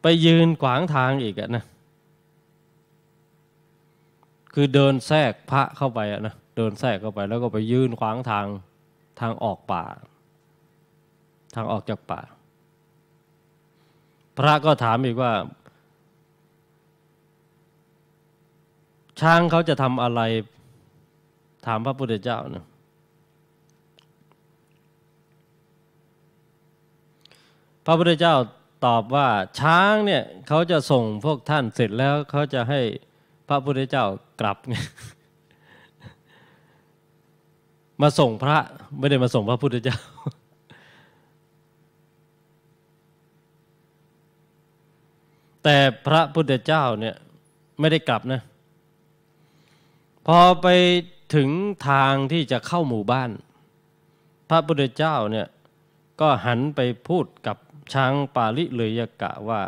ไปยืนขวางทางอีกอะนะ คือเดินแทรกพระเข้าไปอะนะ เดินแทรกเข้าไป แล้วก็ไปยืนขวางทางทางออกป่า ทางออกจากป่า พระก็ถามอีกว่าช้างเขาจะทำอะไรถามพระพุทธเจ้านะพระพุทธเจ้าตอบว่าช้างเนี่ยเขาจะส่งพวกท่านเสร็จแล้ว เขาจะให้พระพุทธเจ้ากลับเนี่ยมาส่งพระไม่ได้มาส่งพระพุทธเจ้า แต่พระพุทธเจ้าเนี่ยไม่ได้กลับนะพอไปถึงทางที่จะเข้าหมู่บ้าน พระพุทธเจ้าเนี่ยก็หันไปพูดกับช้างปาลิเลยกะว่า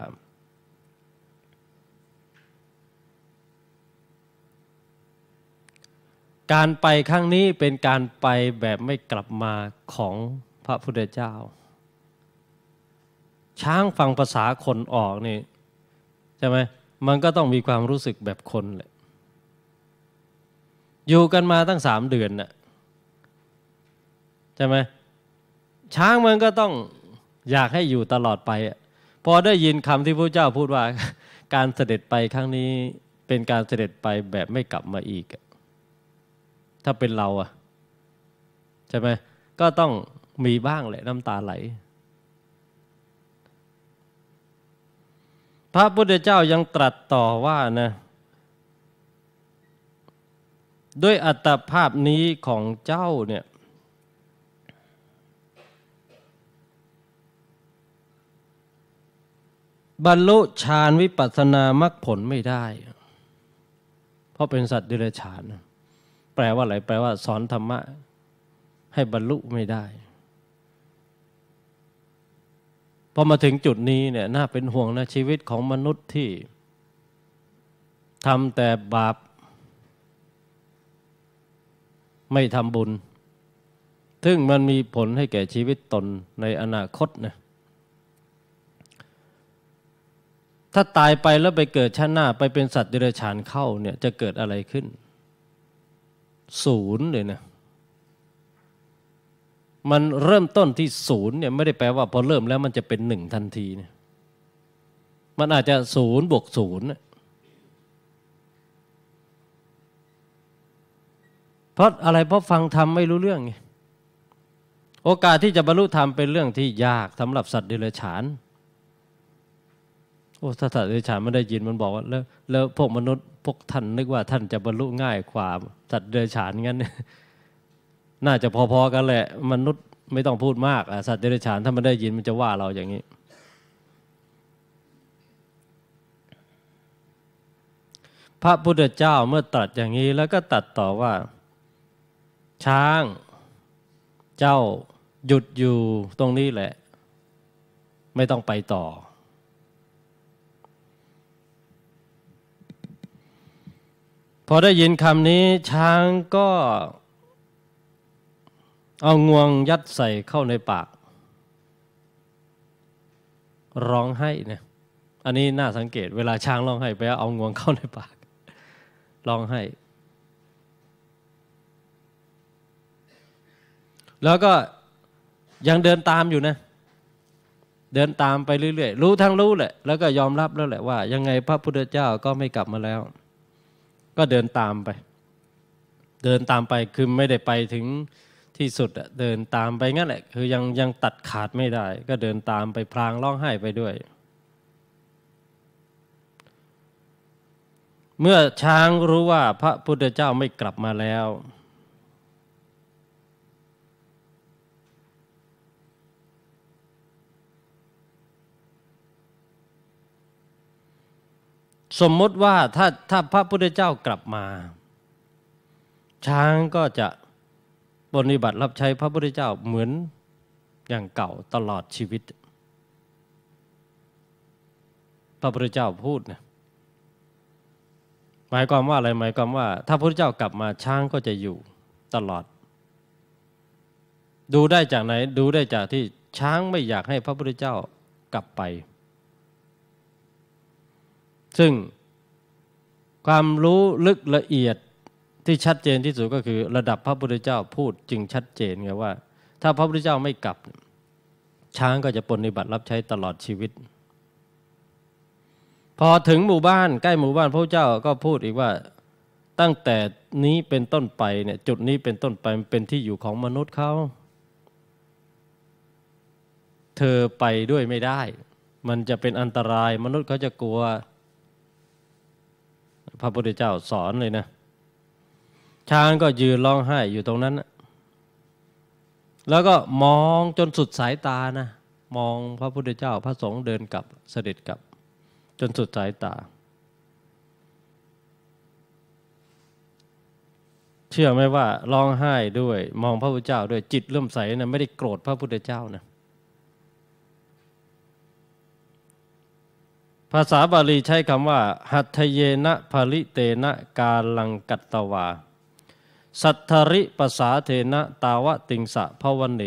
การไปครั้งนี้เป็นการไปแบบไม่กลับมาของพระพุทธเจ้า ช้างฟังภาษาคนออกนี่ใช่ไหมมันก็ต้องมีความรู้สึกแบบคนแหละ อยู่กันมาตั้งสามเดือนน่ะใช่ไหมช้างมันก็ต้องอยากให้อยู่ตลอดไป พอได้ยินคำที่พระเจ้าพูดว่า การเสด็จไปครั้งนี้เป็นการเสด็จไปแบบไม่กลับมาอีก ถ้าเป็นเราอะใช่ไหมก็ต้องมีบ้างแหละน้ำตาไหลพระพุทธเจ้ายังตรัสต่อว่านะด้วยอัตภาพนี้ของเจ้าเนี่ยบรรลุฌานวิปัสสนามรรคผลไม่ได้ เพราะเป็นสัตว์เดรัจฉาน แปลว่าอะไรแปลว่าสอนธรรมะ ให้บรรลุไม่ได้ พอมาถึงจุดนี้เนี่ยน่าเป็นห่วงนะชีวิตของมนุษย์ที่ทำแต่บาปไม่ทำบุญซึ่งมันมีผลให้แก่ชีวิตตนในอนาคตนะถ้าตายไปแล้วไปเกิดชาติหน้าไปเป็นสัตว์เดรัจฉานเข้าเนี่ยจะเกิดอะไรขึ้น ศูนย์เลยนะมันเริ่มต้นที่ศูนย์เนี่ยไม่ได้แปลว่าพอเริ่มแล้วมันจะเป็นหนึ่งทันทีเนี่ยมันอาจจะศูนย์บวกศูนย์เพราะอะไรเพราะฟังธรรมไม่รู้เรื่องไงโอกาสที่จะบรรลุธรรมเป็นเรื่องที่ยากสำหรับสัตว์เดรัจฉานโอ้ถ้าสัตว์เดรัจฉานไม่ได้ยินมันบอกว่าแล้วแล้วพวกมนุษย์ พวกท่านนึกว่าท่านจะบรรลุง่ายกว่าสัตว์เดรัจฉานงั้นน่าจะพอๆกันแหละ มนุษย์ไม่ต้องพูดมากสัตว์เดรัจฉานถ้ามันได้ยินมันจะว่าเราอย่างนี้ พระพุทธเจ้าเมื่อตรัสอย่างนี้ แล้วก็ตัดต่อว่า ช้างเจ้าหยุดอยู่ตรงนี้แหละ ไม่ต้องไปต่อพอได้ยินคำนี้ช้างก็เอางวงยัดใส่เข้าในปาก ร้องไห้เนี่ยอันนี้น่าสังเกต เวลาช้างร้องไห้ไปเอางวงเข้าในปาก ร้องไห้ แล้วก็ยังเดินตามอยู่นะ เดินตามไปเรื่อยๆ รู้ทั้งรู้แหละแล้วก็ยอมรับแล้วแหละว่า ยังไงพระพุทธเจ้าก็ไม่กลับมาแล้วก็เดินตามไป เดินตามไป คือไม่ได้ไปถึงที่สุด เดินตามไปงั้นแหละ คือยังยังตัดขาดไม่ได้ ก็เดินตามไปพรางร้องไห้ไปด้วย เมื่อช้างรู้ว่าพระพุทธเจ้าไม่กลับมาแล้วสมมติว่าถ้าถ้าพระพุทธเจ้ากลับมา ช้างก็จะปฏิบัติรับใช้พระพุทธเจ้าเหมือนอย่างเก่าตลอดชีวิต พระพุทธเจ้าพูดนะหมายความว่าอะไรหมายความว่า ถ้าพระพุทธเจ้ากลับมา ช้างก็จะอยู่ตลอด ดูได้จากไหน ดูได้จากที่ช้างไม่อยากให้พระพุทธเจ้ากลับไปซึ่งความรู้ลึกละเอียดที่ชัดเจนที่สุดก็คือระดับพระพุทธเจ้าพูดจึงชัดเจนไงว่า ถ้าพระพุทธเจ้าไม่กลับช้างก็จะปฏิบัติรับใช้ตลอดชีวิต พอถึงหมู่บ้านใกล้หมู่บ้านพระเจ้าก็พูดอีกว่าตั้งแต่นี้เป็นต้นไปเนี่ยจุดนี้เป็นต้นไปเป็นที่อยู่ของมนุษย์เขา เธอไปด้วยไม่ได้ มันจะเป็นอันตรายมนุษย์เขาจะกลัวพระพุทธเจ้าสอนเลยนะช้างก็ยืนร้องไห้อยู่ตรงนั้นนะแล้วก็มองจนสุดสายตานะ มองพระพุทธเจ้าพระสงฆ์เดินกลับเสด็จกลับจนสุดสายตา เชื่อไหมว่าร้องไห้ด้วย มองพระพุทธเจ้าด้วยจิตเริ่มใสนะไม่ได้โกรธพระพุทธเจ้านะภาษาบาลีใช้คำว่า หัตเยนะภริเตนะกาลังกัตตวา สัทธริภาษาเทนะตาวะติงสะภวันเน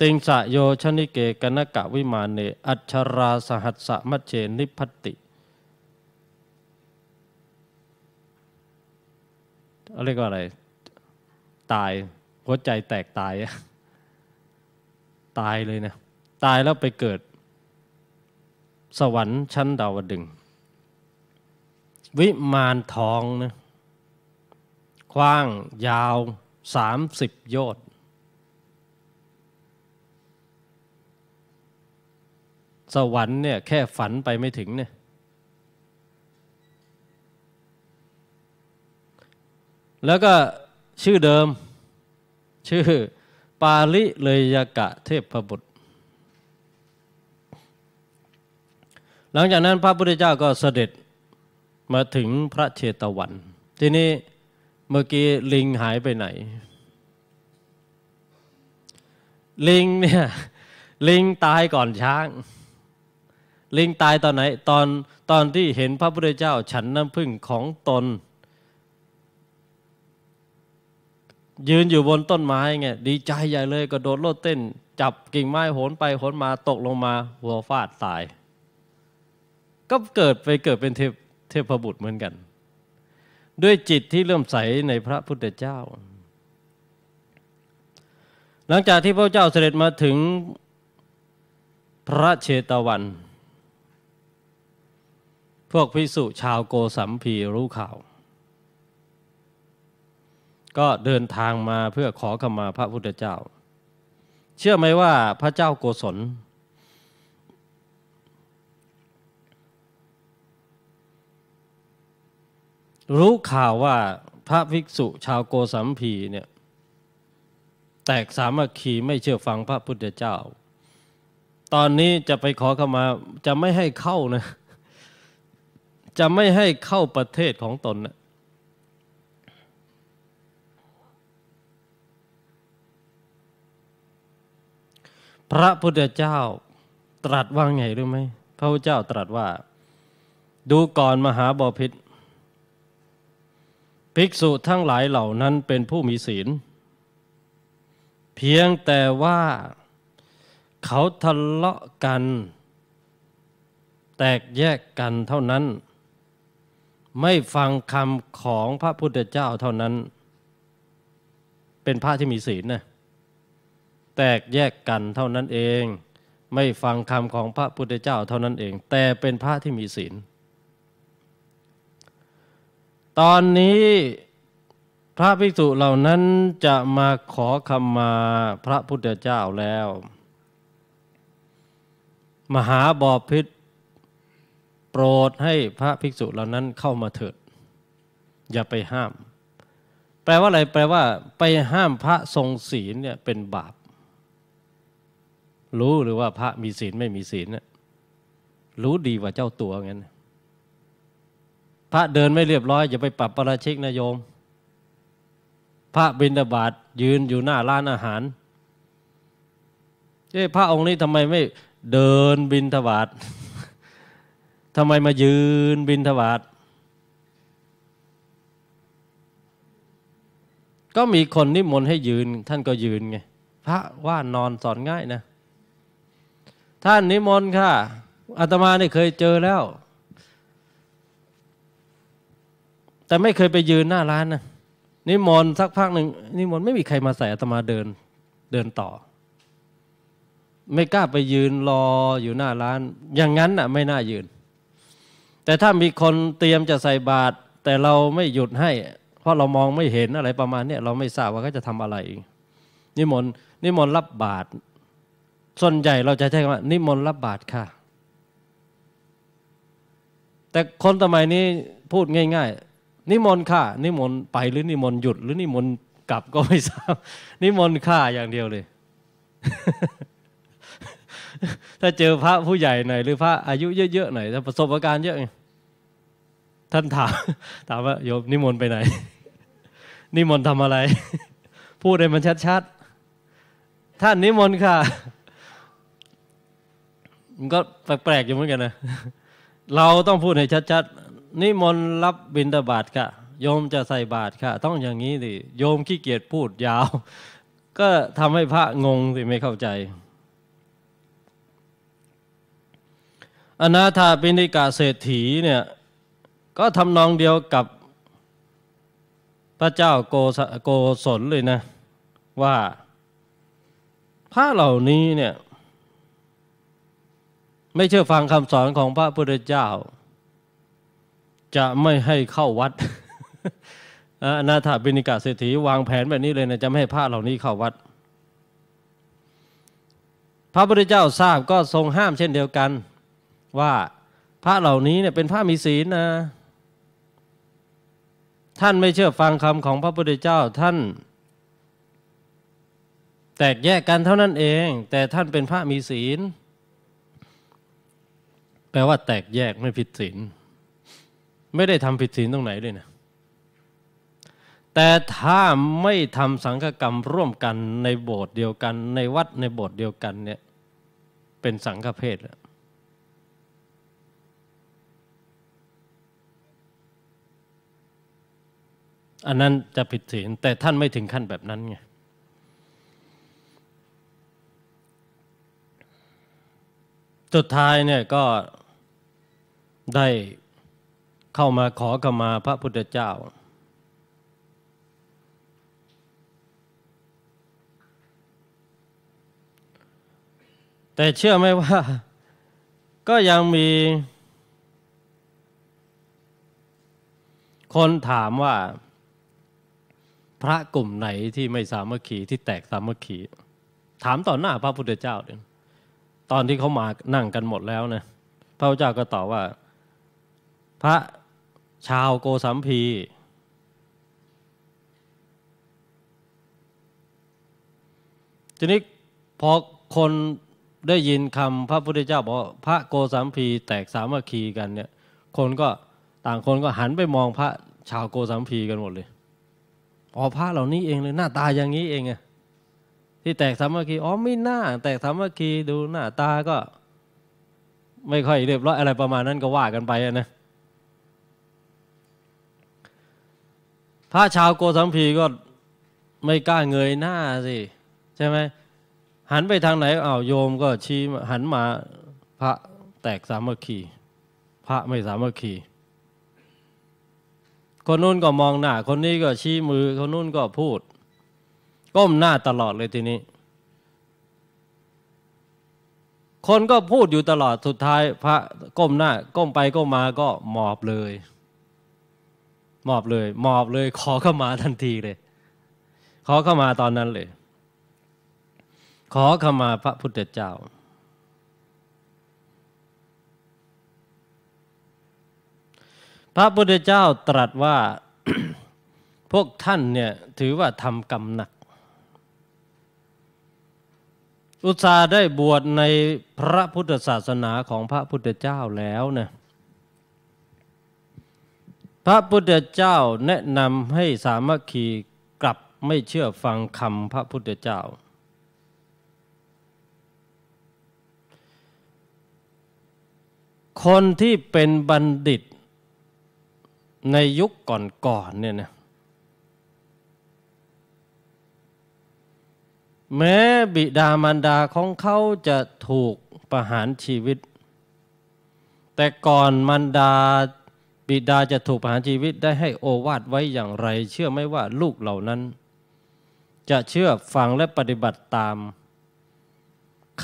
ติงสะโยชนิเกกนกะวิมานเน อัชราสหัสสะมัชเชนิพัติเรียกว่าอะไร ตาย หัวใจแตกตาย ตายเลยนะ ตายแล้วไปเกิดสวรรค์ชั้นดาวดึง วิมานทองนะ กว้างยาวสามสิบโยชน์ สวรรค์เนี่ยแค่ฝันไปไม่ถึงเนี่ย แล้วก็ชื่อเดิมชื่อปาลิเลยกะเทพบุตรหลังจากนั้นพระพุทธเจ้าก็เสด็จมาถึงพระเชตวัน ทีนี้เมื่อกี้ลิงหายไปไหน ลิงเนี่ย ลิงตายก่อนช้าง ลิงตายตอนไหน ตอนตอนที่เห็นพระพุทธเจ้าฉันน้ำพึ่งของตน ยืนอยู่บนต้นไม้ไงดีใจใหญ่เลยกระโดดโลดเต้น จับกิ่งไม้โหนไปโหนมาตกลงมา หัวฟาดตายก็เกิดไปเกิดเป็นเทพเทพบุตรเหมือนกัน ด้วยจิตที่เริ่มใสในพระพุทธเจ้า หลังจากที่พระเจ้าเสด็จมาถึงพระเชตวัน พวกพิสุชาวโกสัมพีรู้ข่าว ก็เดินทางมาเพื่อขอขมาพระพุทธเจ้า เชื่อไหมว่าพระเจ้าโกศลรู้ข่าวว่าพระภิกษุชาวโกสัมพีเนี่ย แตกสามัคคีไม่เชื่อฟังพระพุทธเจ้า ตอนนี้จะไปขอเข้ามาจะไม่ให้เข้านะ จะไม่ให้เข้าประเทศของตนนะพระพุทธเจ้าตรัสว่าไงรู้ไหมพระพุทธเจ้าตรัสว่า ดูก่อนมหาบาพิษภิกษุทั้งหลายเหล่านั้นเป็นผู้มีศีล เพียงแต่ว่าเขาทะเลาะกัน แตกแยกกันเท่านั้น ไม่ฟังคำของพระพุทธเจ้าเท่านั้น เป็นพระที่มีศีลนะแตกแยกกันเท่านั้นเอง ไม่ฟังคำของพระพุทธเจ้าเท่านั้นเอง แต่เป็นพระที่มีศีลตอนนี้พระภิกษุเหล่านั้นจะมาขอคำมาพระพุทธเจ้าแล้ว มหาบอพิษโปรดให้พระภิกษุเหล่านั้นเข้ามาเถิดอย่าไปห้าม แปลว่าอะไรแปลว่า ไปห้ามพระทรงศีลเนี่ยเป็นบาป รู้หรือว่าพระมีศีลไม่มีศีลเนี่ยรู้ดีกว่าเจ้าตัวงั้นพระเดินไม่เรียบร้อยอย่าไปปรับประชิกนะโยมพระบินาบาตยืนอยู่หน้าร้านอาหารเอ๊ะพระองค์นี้ทำไมไม่เดินบินทบาททำไมมายืนบินทบาทก็มีคนนิมนต์ให้ยืนท่านก็ยืนไงพระว่านอนสอนง่ายนะ ท่านนิมนต์ค่ะอาตมาเนี่เคยเจอแล้วแต่ไม่เคยไปยืนหน้าร้านนะนิมนต์สักพักหนึ่งนิมนต์ไม่มีใครมาใส่อาตมาเดินเดินต่อ ไม่กล้าไปยืนรออยู่หน้าร้าน อย่างนั้นน่ะไม่น่ายืน แต่ถ้ามีคนเตรียมจะใส่บาตรแต่เราไม่หยุดให้ เพราะเรามองไม่เห็นอะไรประมาณนี้เราไม่ทราบว่าเขาจะทำอะไรนิมนต์นิมนต์รับบาตรส่วนใหญ่เราจะใช้คำว่า นิมนต์รับบาตรค่ะ แต่คนสมัยนี้พูดง่าย ๆนิมนต์ค่ะ นิมนต์ไปหรือนิมนต์หยุด หรือนิมนต์กลับก็ไม่ทราบ นิมนต์ค่าอย่างเดียวเลย ถ้าเจอพระผู้ใหญ่หน่อยหรือพระ อายุเยอะๆหน่อยถ้าประสบการณ์เยอะท่านถาม ถามว่าโยมนิมนต์ไปไหน นิมนต์ทำอะไร พูดให้มันชัดๆ ท่านนิมนต์ค่ะมันก็แปลกๆอยู่เหมือนกันนะ เราต้องพูดให้ชัดนิมนต์รับบิณฑบาตค่ะ โยมจะใส่บาตรค่ะ ต้องอย่างนี้สิโยมขี้เกียจพูดยาว ก็ทำให้พระงงสิ ไม่เข้าใจ อนาถาปิณิกาเศรษฐีเนี่ยก็ทำนองเดียวกับพระเจ้าโกโกศลเลยนะ ว่า พระเหล่านี้เนี่ย ไม่เชื่อฟังคำสอนของพระพุทธเจ้าจะไม่ให้เข้าวัดอนาถาบินิกาเศรษฐีวางแผนแบบนี้เลยนะจะไม่ให้พระเหล่านี้เข้าวัด พระพุทธเจ้าทราบก็ทรงห้ามเช่นเดียวกัน ว่า พระเหล่านี้เนี่ยเป็นพระมีศีลนะ ท่านไม่เชื่อฟังคำของพระพุทธเจ้าท่านแตกแยกกันเท่านั้นเอง แต่ท่านเป็นพระมีศีล แปลว่า แตกแยกไม่ผิดศีลไม่ได้ทำผิดศีลตรงไหนเลยนะ แต่ถ้าไม่ทำสังฆกรรมร่วมกันในโบสถ์เดียวกัน ในวัดในโบสถ์เดียวกันเนี่ย เป็นสังฆเพศแล้วอันนั้นจะผิดศีลแต่ท่านไม่ถึงขั้นแบบนั้นไง สุดท้ายเนี่ยก็ได้เข้ามาขอขมาพระพุทธเจ้า แต่เชื่อไหมว่าก็ยังมี คนถามว่า พระกลุ่มไหนที่ไม่สามัคคี ที่แตกสามัคคี ถามต่อหน้าพระพุทธเจ้าเลยตอนที่เขามานั่งกันหมดแล้วนะพระพุทธเจ้าก็ตอบว่าพระชาวโกสัมพี ทีนี้พอคนได้ยินคำพระพุทธเจ้าบอกพระโกสัมพีแตกสามัคคีกัน เนี่ย คนก็ต่างคนก็หันไปมองพระชาวโกสัมพีกันหมดเลยอ๋อพระเหล่านี้เองเลยหน้าตาอย่างนี้เองไงที่แตกสามัคคี อ๋อไม่น่าแตกสามัคคีดูหน้าตาก็ ไม่ค่อยเรียบร้อยอะไรประมาณนั้นก็ว่ากันไปนะพระชาวโกสัมพีก็ไม่กล้าเงยหน้าสิใช่ไหมหันไปทางไหนอ้าวโยมก็ชี้หันมาพระแตกสามัคคีพระไม่สามัคคีคนนู้นก็มองหน้าคนนี้ก็ชี้มือ คนนู้นก็พูด ก้มหน้าตลอดเลยทีนี้ คนก็พูดอยู่ตลอดสุดท้ายพระก้มหน้าก้มไปก้มมาก็หมอบเลยมอบเลยมอบเลยขอเข้ามาทันทีเลย ขอเข้ามาตอนนั้นเลย ขอเข้ามาพระพุทธเจ้า พระพุทธเจ้าตรัสว่าพวกท่านเนี่ยถือว่าทำกรรมหนัก อุตสาได้บวชในพระพุทธศาสนาของพระพุทธเจ้าแล้วนะพระพุทธเจ้าแนะนำให้สามัคคีกลับไม่เชื่อฟังคำพระพุทธเจ้า คนที่เป็นบัณฑิตในยุคก่อนๆเนี่ยนะแม้บิดามารดาของเขาจะถูกประหารชีวิต แต่ก่อนมารดาบิดาจะถูกประหารชีวิตได้ให้โอวาทไว้อย่างไร เชื่อไม่ว่าลูกเหล่านั้น จะเชื่อฟังและปฏิบัติตาม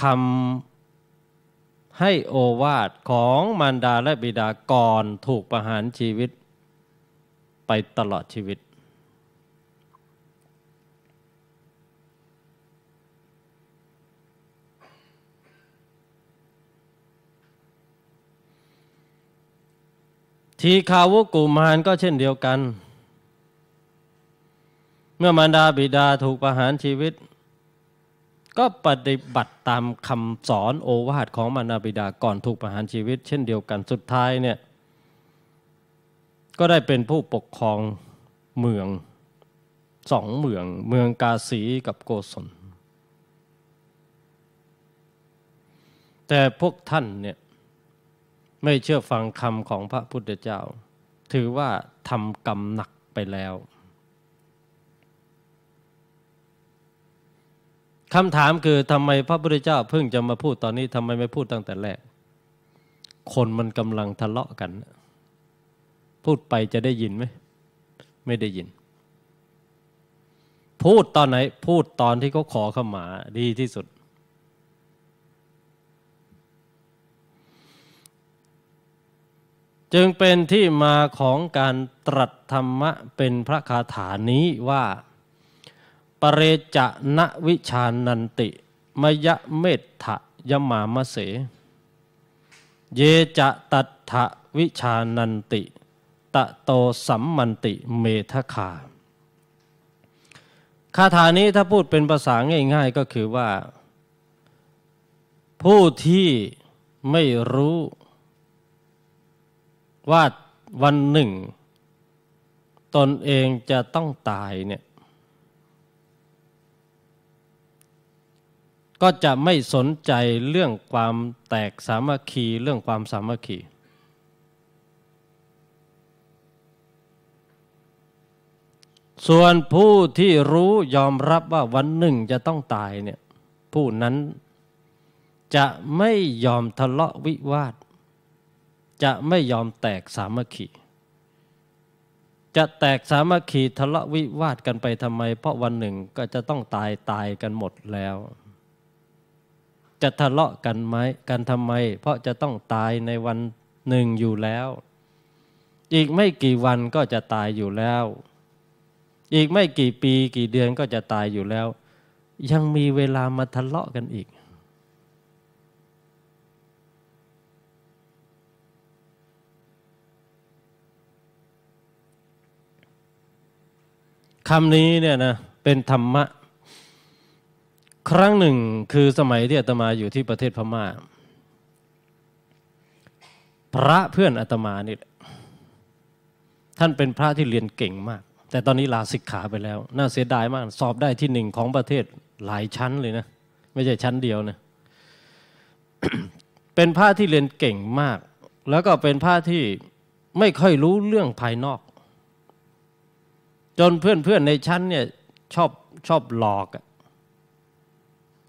คำให้โอวาทของมารดาและบิดา ก่อนถูกประหารชีวิตไปตลอดชีวิตทีคาวุกุมารก็เช่นเดียวกัน เมื่อมารดาบิดาถูกประหารชีวิต ก็ปฏิบัติตามคำสอนโอวาทของมารดาบิดาก่อนถูกประหารชีวิต เช่นเดียวกันสุดท้ายเนี่ยก็ได้เป็นผู้ปกครองเมืองสองเมืองเมืองกาสีกับโกศล แต่พวกท่านเนี่ยไม่เชื่อฟังคำของพระพุทธเจ้า ถือว่าทำกรรมหนักไปแล้วคำถามคือทำไมพระพุทธเจ้าเพิ่งจะมาพูดตอนนี้ทำไมไม่พูดตั้งแต่แรก คนมันกำลังทะเลาะกัน พูดไปจะได้ยินไหมไม่ได้ยิน พูดตอนไหน พูดตอนที่เขาขอขมาดีที่สุดจึงเป็นที่มาของการตรัสธรรมะเป็นพระคาถานี้ว่า ปเรจะนะวิชานันติ มยะเมตถะยมามเส เยจะตัตถะวิชานันติ ตะโตสัมมันติเมทคาคาถานี้ถ้าพูดเป็นภาษาง่าย ๆ ก็คือว่า ผู้ที่ไม่รู้ว่าวันหนึ่งตนเองจะต้องตายเนี่ยก็จะไม่สนใจเรื่องความแตกสามัคคีเรื่องความสามัคคี ส่วนผู้ที่รู้ยอมรับว่าวันหนึ่งจะต้องตายเนี่ยผู้นั้นจะไม่ยอมทะเลาะวิวาทจะไม่ยอมแตกสามัคคี จะแตกสามัคคีทะเลาะวิวาทกันไปทำไม เพราะวันหนึ่งก็จะต้องตายตายกันหมดแล้ว จะทะเลาะกันไหมกันทำไม เพราะจะต้องตายในวันหนึ่งอยู่แล้ว อีกไม่กี่วันก็จะตายอยู่แล้ว อีกไม่กี่ปีกี่เดือนก็จะตายอยู่แล้ว ยังมีเวลามาทะเลาะกันอีกคำนี้เนี่ยนะ เป็นธรรมะ ครั้งหนึ่งคือสมัยที่อาตมาอยู่ที่ประเทศพมา่า พระเพื่อนอาตมานี่ท่านเป็นพระที่เรียนเก่งมาก แต่ตอนนี้ลาสิกขาไปแล้ว น่าเสียดายมาก สอบได้ที่หนึ่งของประเทศหลายชั้นเลยนะ ไม่ใช่ชั้นเดียวนะเป็นพระที่เรียนเก่งมาก แล้วก็เป็นพระที่ไม่ค่อยรู้เรื่องภายนอกจนเพื่อน ๆ ในชั้นเนี่ยชอบชอบหลอก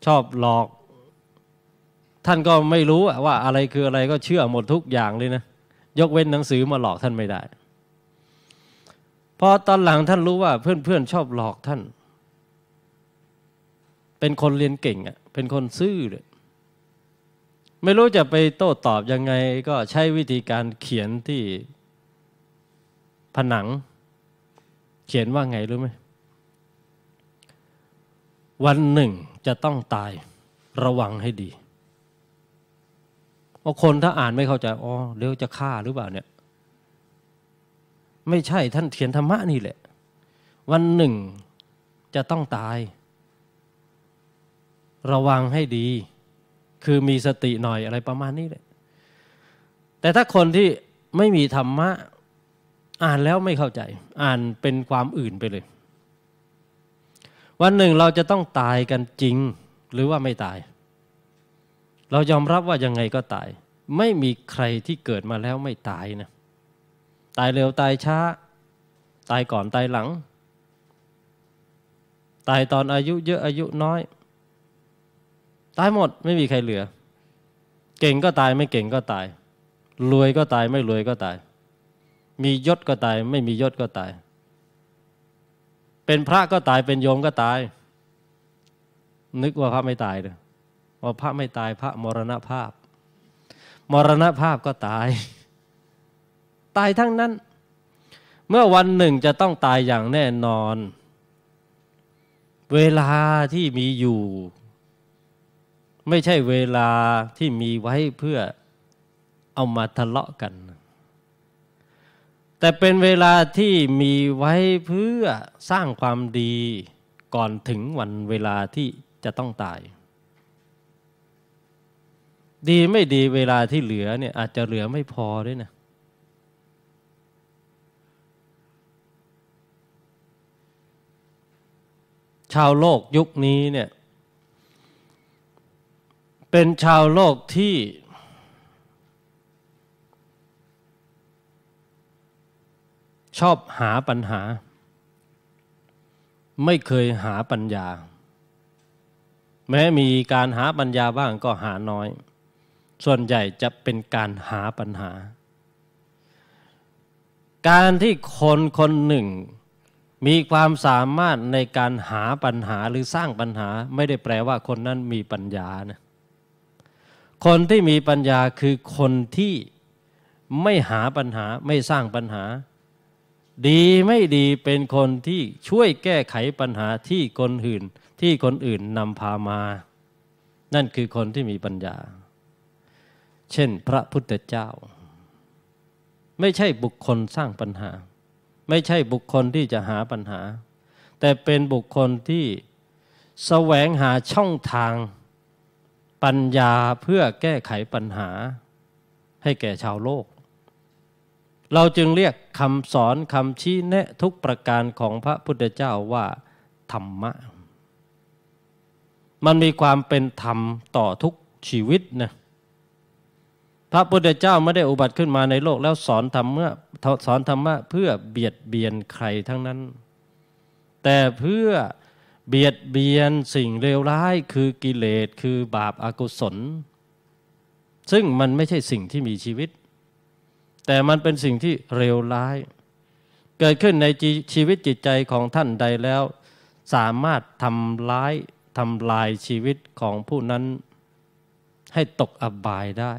ชอบหลอก ท่านก็ไม่รู้ว่าอะไรคืออะไรก็เชื่อหมดทุกอย่างเลยนะยกเว้นหนังสือมาหลอกท่านไม่ได้ พอตอนหลังท่านรู้ว่า เพื่อน ๆ ชอบหลอกท่าน เป็นคนเรียนเก่งอ่ะเป็นคนซื่อเลยไม่รู้จะไปโต้ตอบยังไงก็ใช้วิธีการเขียนที่ผนังขียนว่าไงรู้ไหมวันหนึ่งจะต้องตายระวังให้ดีเพราะคนถ้าอ่านไม่เข้าใจอ๋อเดี๋ยวจะฆ่าหรือเปล่าเนี่ยไม่ใช่ท่านเขียนธรรมะนี่แหละ วันหนึ่งจะต้องตาย ระวังให้ดี คือมีสติหน่อยอะไรประมาณนี้แหละ แต่ถ้าคนที่ไม่มีธรรมะอ่านแล้วไม่เข้าใจ อ่านเป็นความอื่นไปเลย วันหนึ่งเราจะต้องตายกันจริงหรือว่าไม่ตาย เรายอมรับว่ายังไงก็ตาย ไม่มีใครที่เกิดมาแล้วไม่ตายนะ ตายเร็วตายช้า ตายก่อนตายหลัง ตายตอนอายุเยอะอายุน้อย ตายหมดไม่มีใครเหลือ เก่งก็ตายไม่เก่งก็ตาย รวยก็ตายไม่รวยก็ตายมียศก็ตาย ไม่มียศก็ตาย เป็นพระก็ตายเป็นโยมก็ตาย นึกว่าพระไม่ตายเลยว่าพระไม่ตายพระมรณภาพ มรณภาพก็ตาย ตายทั้งนั้น เมื่อวันหนึ่งจะต้องตายอย่างแน่นอน เวลาที่มีอยู่ ไม่ใช่เวลาที่มีไว้เพื่อเอามาทะเลาะกันแต่เป็นเวลาที่มีไว้เพื่อสร้างความดีก่อนถึงวันเวลาที่จะต้องตาย ดีไม่ดีเวลาที่เหลือเนี่ยอาจจะเหลือไม่พอด้วยนะชาวโลกยุคนี้เนี่ยเป็นชาวโลกที่ชอบหาปัญหา ไม่เคยหาปัญญา แม้มีการหาปัญญาบ้างก็หาน้อย ส่วนใหญ่จะเป็นการหาปัญหา การที่คนคนหนึ่งมีความสามารถในการหาปัญหาหรือสร้างปัญหา ไม่ได้แปลว่าคนนั้นมีปัญญานะคนที่มีปัญญาคือคนที่ไม่หาปัญหาไม่สร้างปัญหาดีไม่ดีเป็นคนที่ช่วยแก้ไขปัญหาที่คนอื่นที่คนอื่นนำพามา นั่นคือคนที่มีปัญญา เช่นพระพุทธเจ้า ไม่ใช่บุคคลสร้างปัญหา ไม่ใช่บุคคลที่จะหาปัญหา แต่เป็นบุคคลที่แสวงหาช่องทางปัญญาเพื่อแก้ไขปัญหา ให้แก่ชาวโลกเราจึงเรียกคำสอนคำชี้แนะทุกประการของพระพุทธเจ้าว่า ธรรมะ มันมีความเป็นธรรมต่อทุกชีวิตนะ พระพุทธเจ้าไม่ได้อุบัติขึ้นมาในโลกแล้วสอนธรรมะสอนธรรมะเพื่อเบียดเบียนใครทั้งนั้น แต่เพื่อเบียดเบียนสิ่งเลวร้ายคือกิเลสคือบาปอากุศล ซึ่งมันไม่ใช่สิ่งที่มีชีวิตแต่มันเป็นสิ่งที่เร็วร้าย เกิดขึ้นในชีวิตจิตใจของท่านใดแล้ว สามารถทำร้ายทำลายชีวิตของผู้นั้นให้ตกอบายได้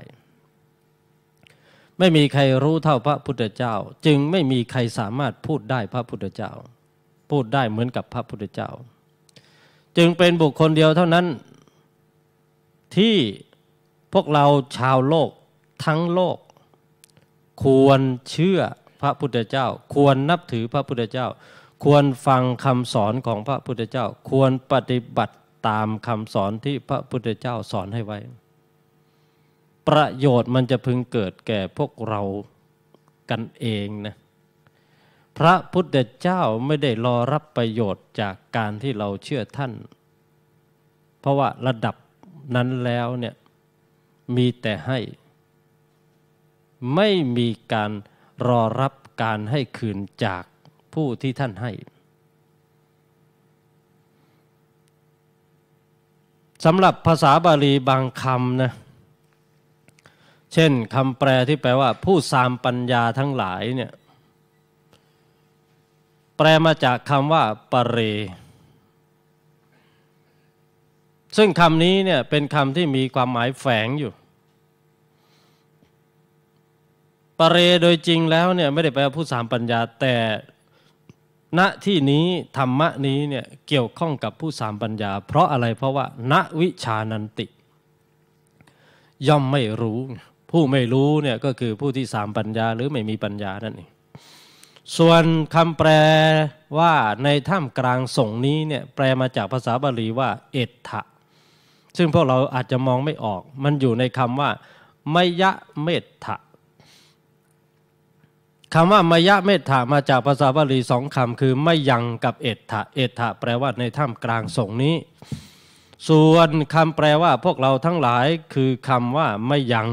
ไม่มีใครรู้เท่าพระพุทธเจ้า จึงไม่มีใครสามารถพูดได้พระพุทธเจ้า พูดได้เหมือนกับพระพุทธเจ้า จึงเป็นบุคคลเดียวเท่านั้น ที่พวกเราชาวโลกทั้งโลกควรเชื่อพระพุทธเจ้า ควรนับถือพระพุทธเจ้า ควรฟังคำสอนของพระพุทธเจ้า ควรปฏิบัติตามคำสอนที่พระพุทธเจ้าสอนให้ไว้ ประโยชน์มันจะพึงเกิดแก่พวกเรากันเองนะพระพุทธเจ้าไม่ได้รอรับประโยชน์จากการที่เราเชื่อท่าน เพราะว่าระดับนั้นแล้วเนี่ยมีแต่ให้ไม่มีการรอรับการให้คืนจากผู้ที่ท่านให้สำหรับภาษาบาลีบางคำนะเช่นคำแปลที่แปลว่าผู้สามปัญญาทั้งหลายเนี่ยแปลมาจากคำว่าปเร ซึ่งคำนี้เนี่ยเป็นคำที่มีความหมายแฝงอยู่ปเรโดยจริงแล้วเนี่ยไม่ได้แปลว่าผู้สามปัญญา แต่ณที่นี้ ธรรมะนี้เนี่ยเกี่ยวข้องกับผู้สามปัญญา เพราะอะไรเพราะว่า ณวิชานันติ ย่อมไม่รู้ ผู้ไม่รู้เนี่ยก็คือผู้ที่สามปัญญาหรือไม่มีปัญญานั่นเองส่วนคำแปลว่าในถ้ำกลางสงนี้เนี่ยแปลมาจากภาษาบาลีว่า เอตทะซึ่งพวกเราอาจจะมองไม่ออก มันอยู่ในคำว่าไมยะเมตถะคำว่ามายะเมธามาจากภาษาบาลีสองคำคือไม่ยังกับเอตธะเอตธะแปลว่าในถ้ำกลางสงนี้ ส่วนคำแปลว่าพวกเราทั้งหลายคือคำว่าไม่ยัง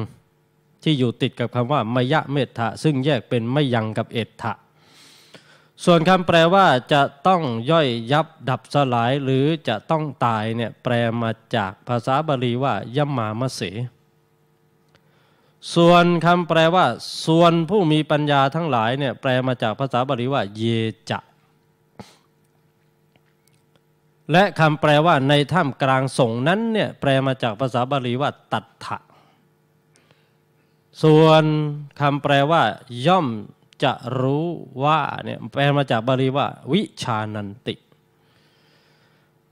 ที่อยู่ติดกับคำว่ามายะเมธะซึ่งแยกเป็นไม่ยังกับเอตธะส่วนคำแปลว่าจะต้องย่อยยับดับสลายหรือจะต้องตายเนี่ยแปลมาจากภาษาบาลีว่ายมามะเสส่วนคำแปลว่าส่วนผู้มีปัญญาทั้งหลายเนี่ยแปลมาจากภาษาบาลีว่าเยจะ และคำแปลว่าในถ้ำกลางสงนั้นเนี่ยแปลมาจากภาษาบาลีว่าตัดถะส่วนคำแปลว่า ย่อมจะรู้ว่าเนี่ยแปลมาจากบาลีว่า วิชานันติ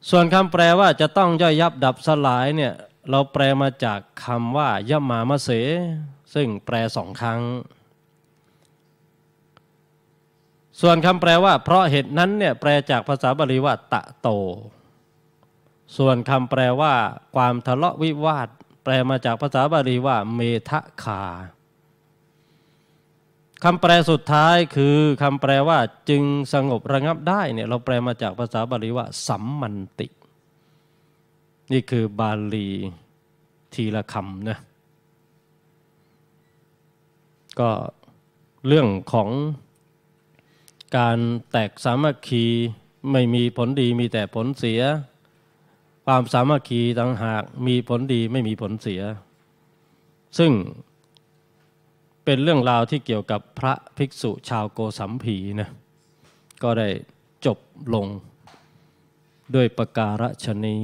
ส่วนคำแปลว่าจะต้องย่อยยับดับสลายเนี่ยเราแปลมาจากคำว่ายมามะเส ซึ่งแปลสองครั้ง ส่วนคำแปลว่าเพราะเหตุนั้นเนี่ยแปลจากภาษาบาลีว่า ตะโต ส่วนคำแปลว่า ความทะเลาะวิวาท แปลมาจากภาษาบาลีว่า เมทะคาคำแปลสุดท้ายคือคำแปลว่าจึงสงบระงับได้เนี่ยเราแปลมาจากภาษาบาลีว่าสัมมันตินี่คือบาลีทีละคำนะ ก็เรื่องของการแตกสามัคคีไม่มีผลดีมีแต่ผลเสีย ความสามัคคีต่างหากมีผลดีไม่มีผลเสีย ซึ่งเป็นเรื่องราวที่เกี่ยวกับพระภิกษุชาวโกสัมพีนะ ก็ได้จบลง ด้วยประการนี้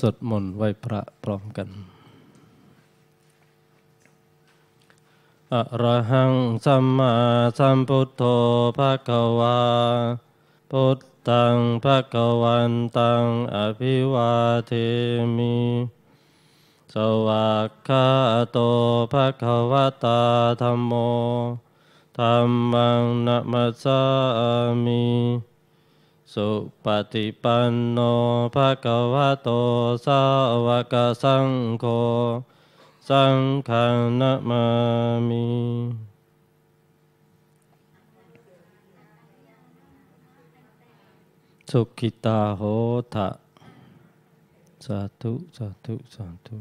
สดมนต์ไหว้พระพร้อมกันอรหังสัมมาสัมพุทโธภะคะวา พุทธังภะคะวันตังอภิวาเทมิ สวากขาโตภะคะวตาธรรมโมธรรมังนัมสามิสุปฏิปันโนภะคะวะโตสาวกสังโฆสังฆนามามิสุขิตาโหทะสาธุสาธุสาธุ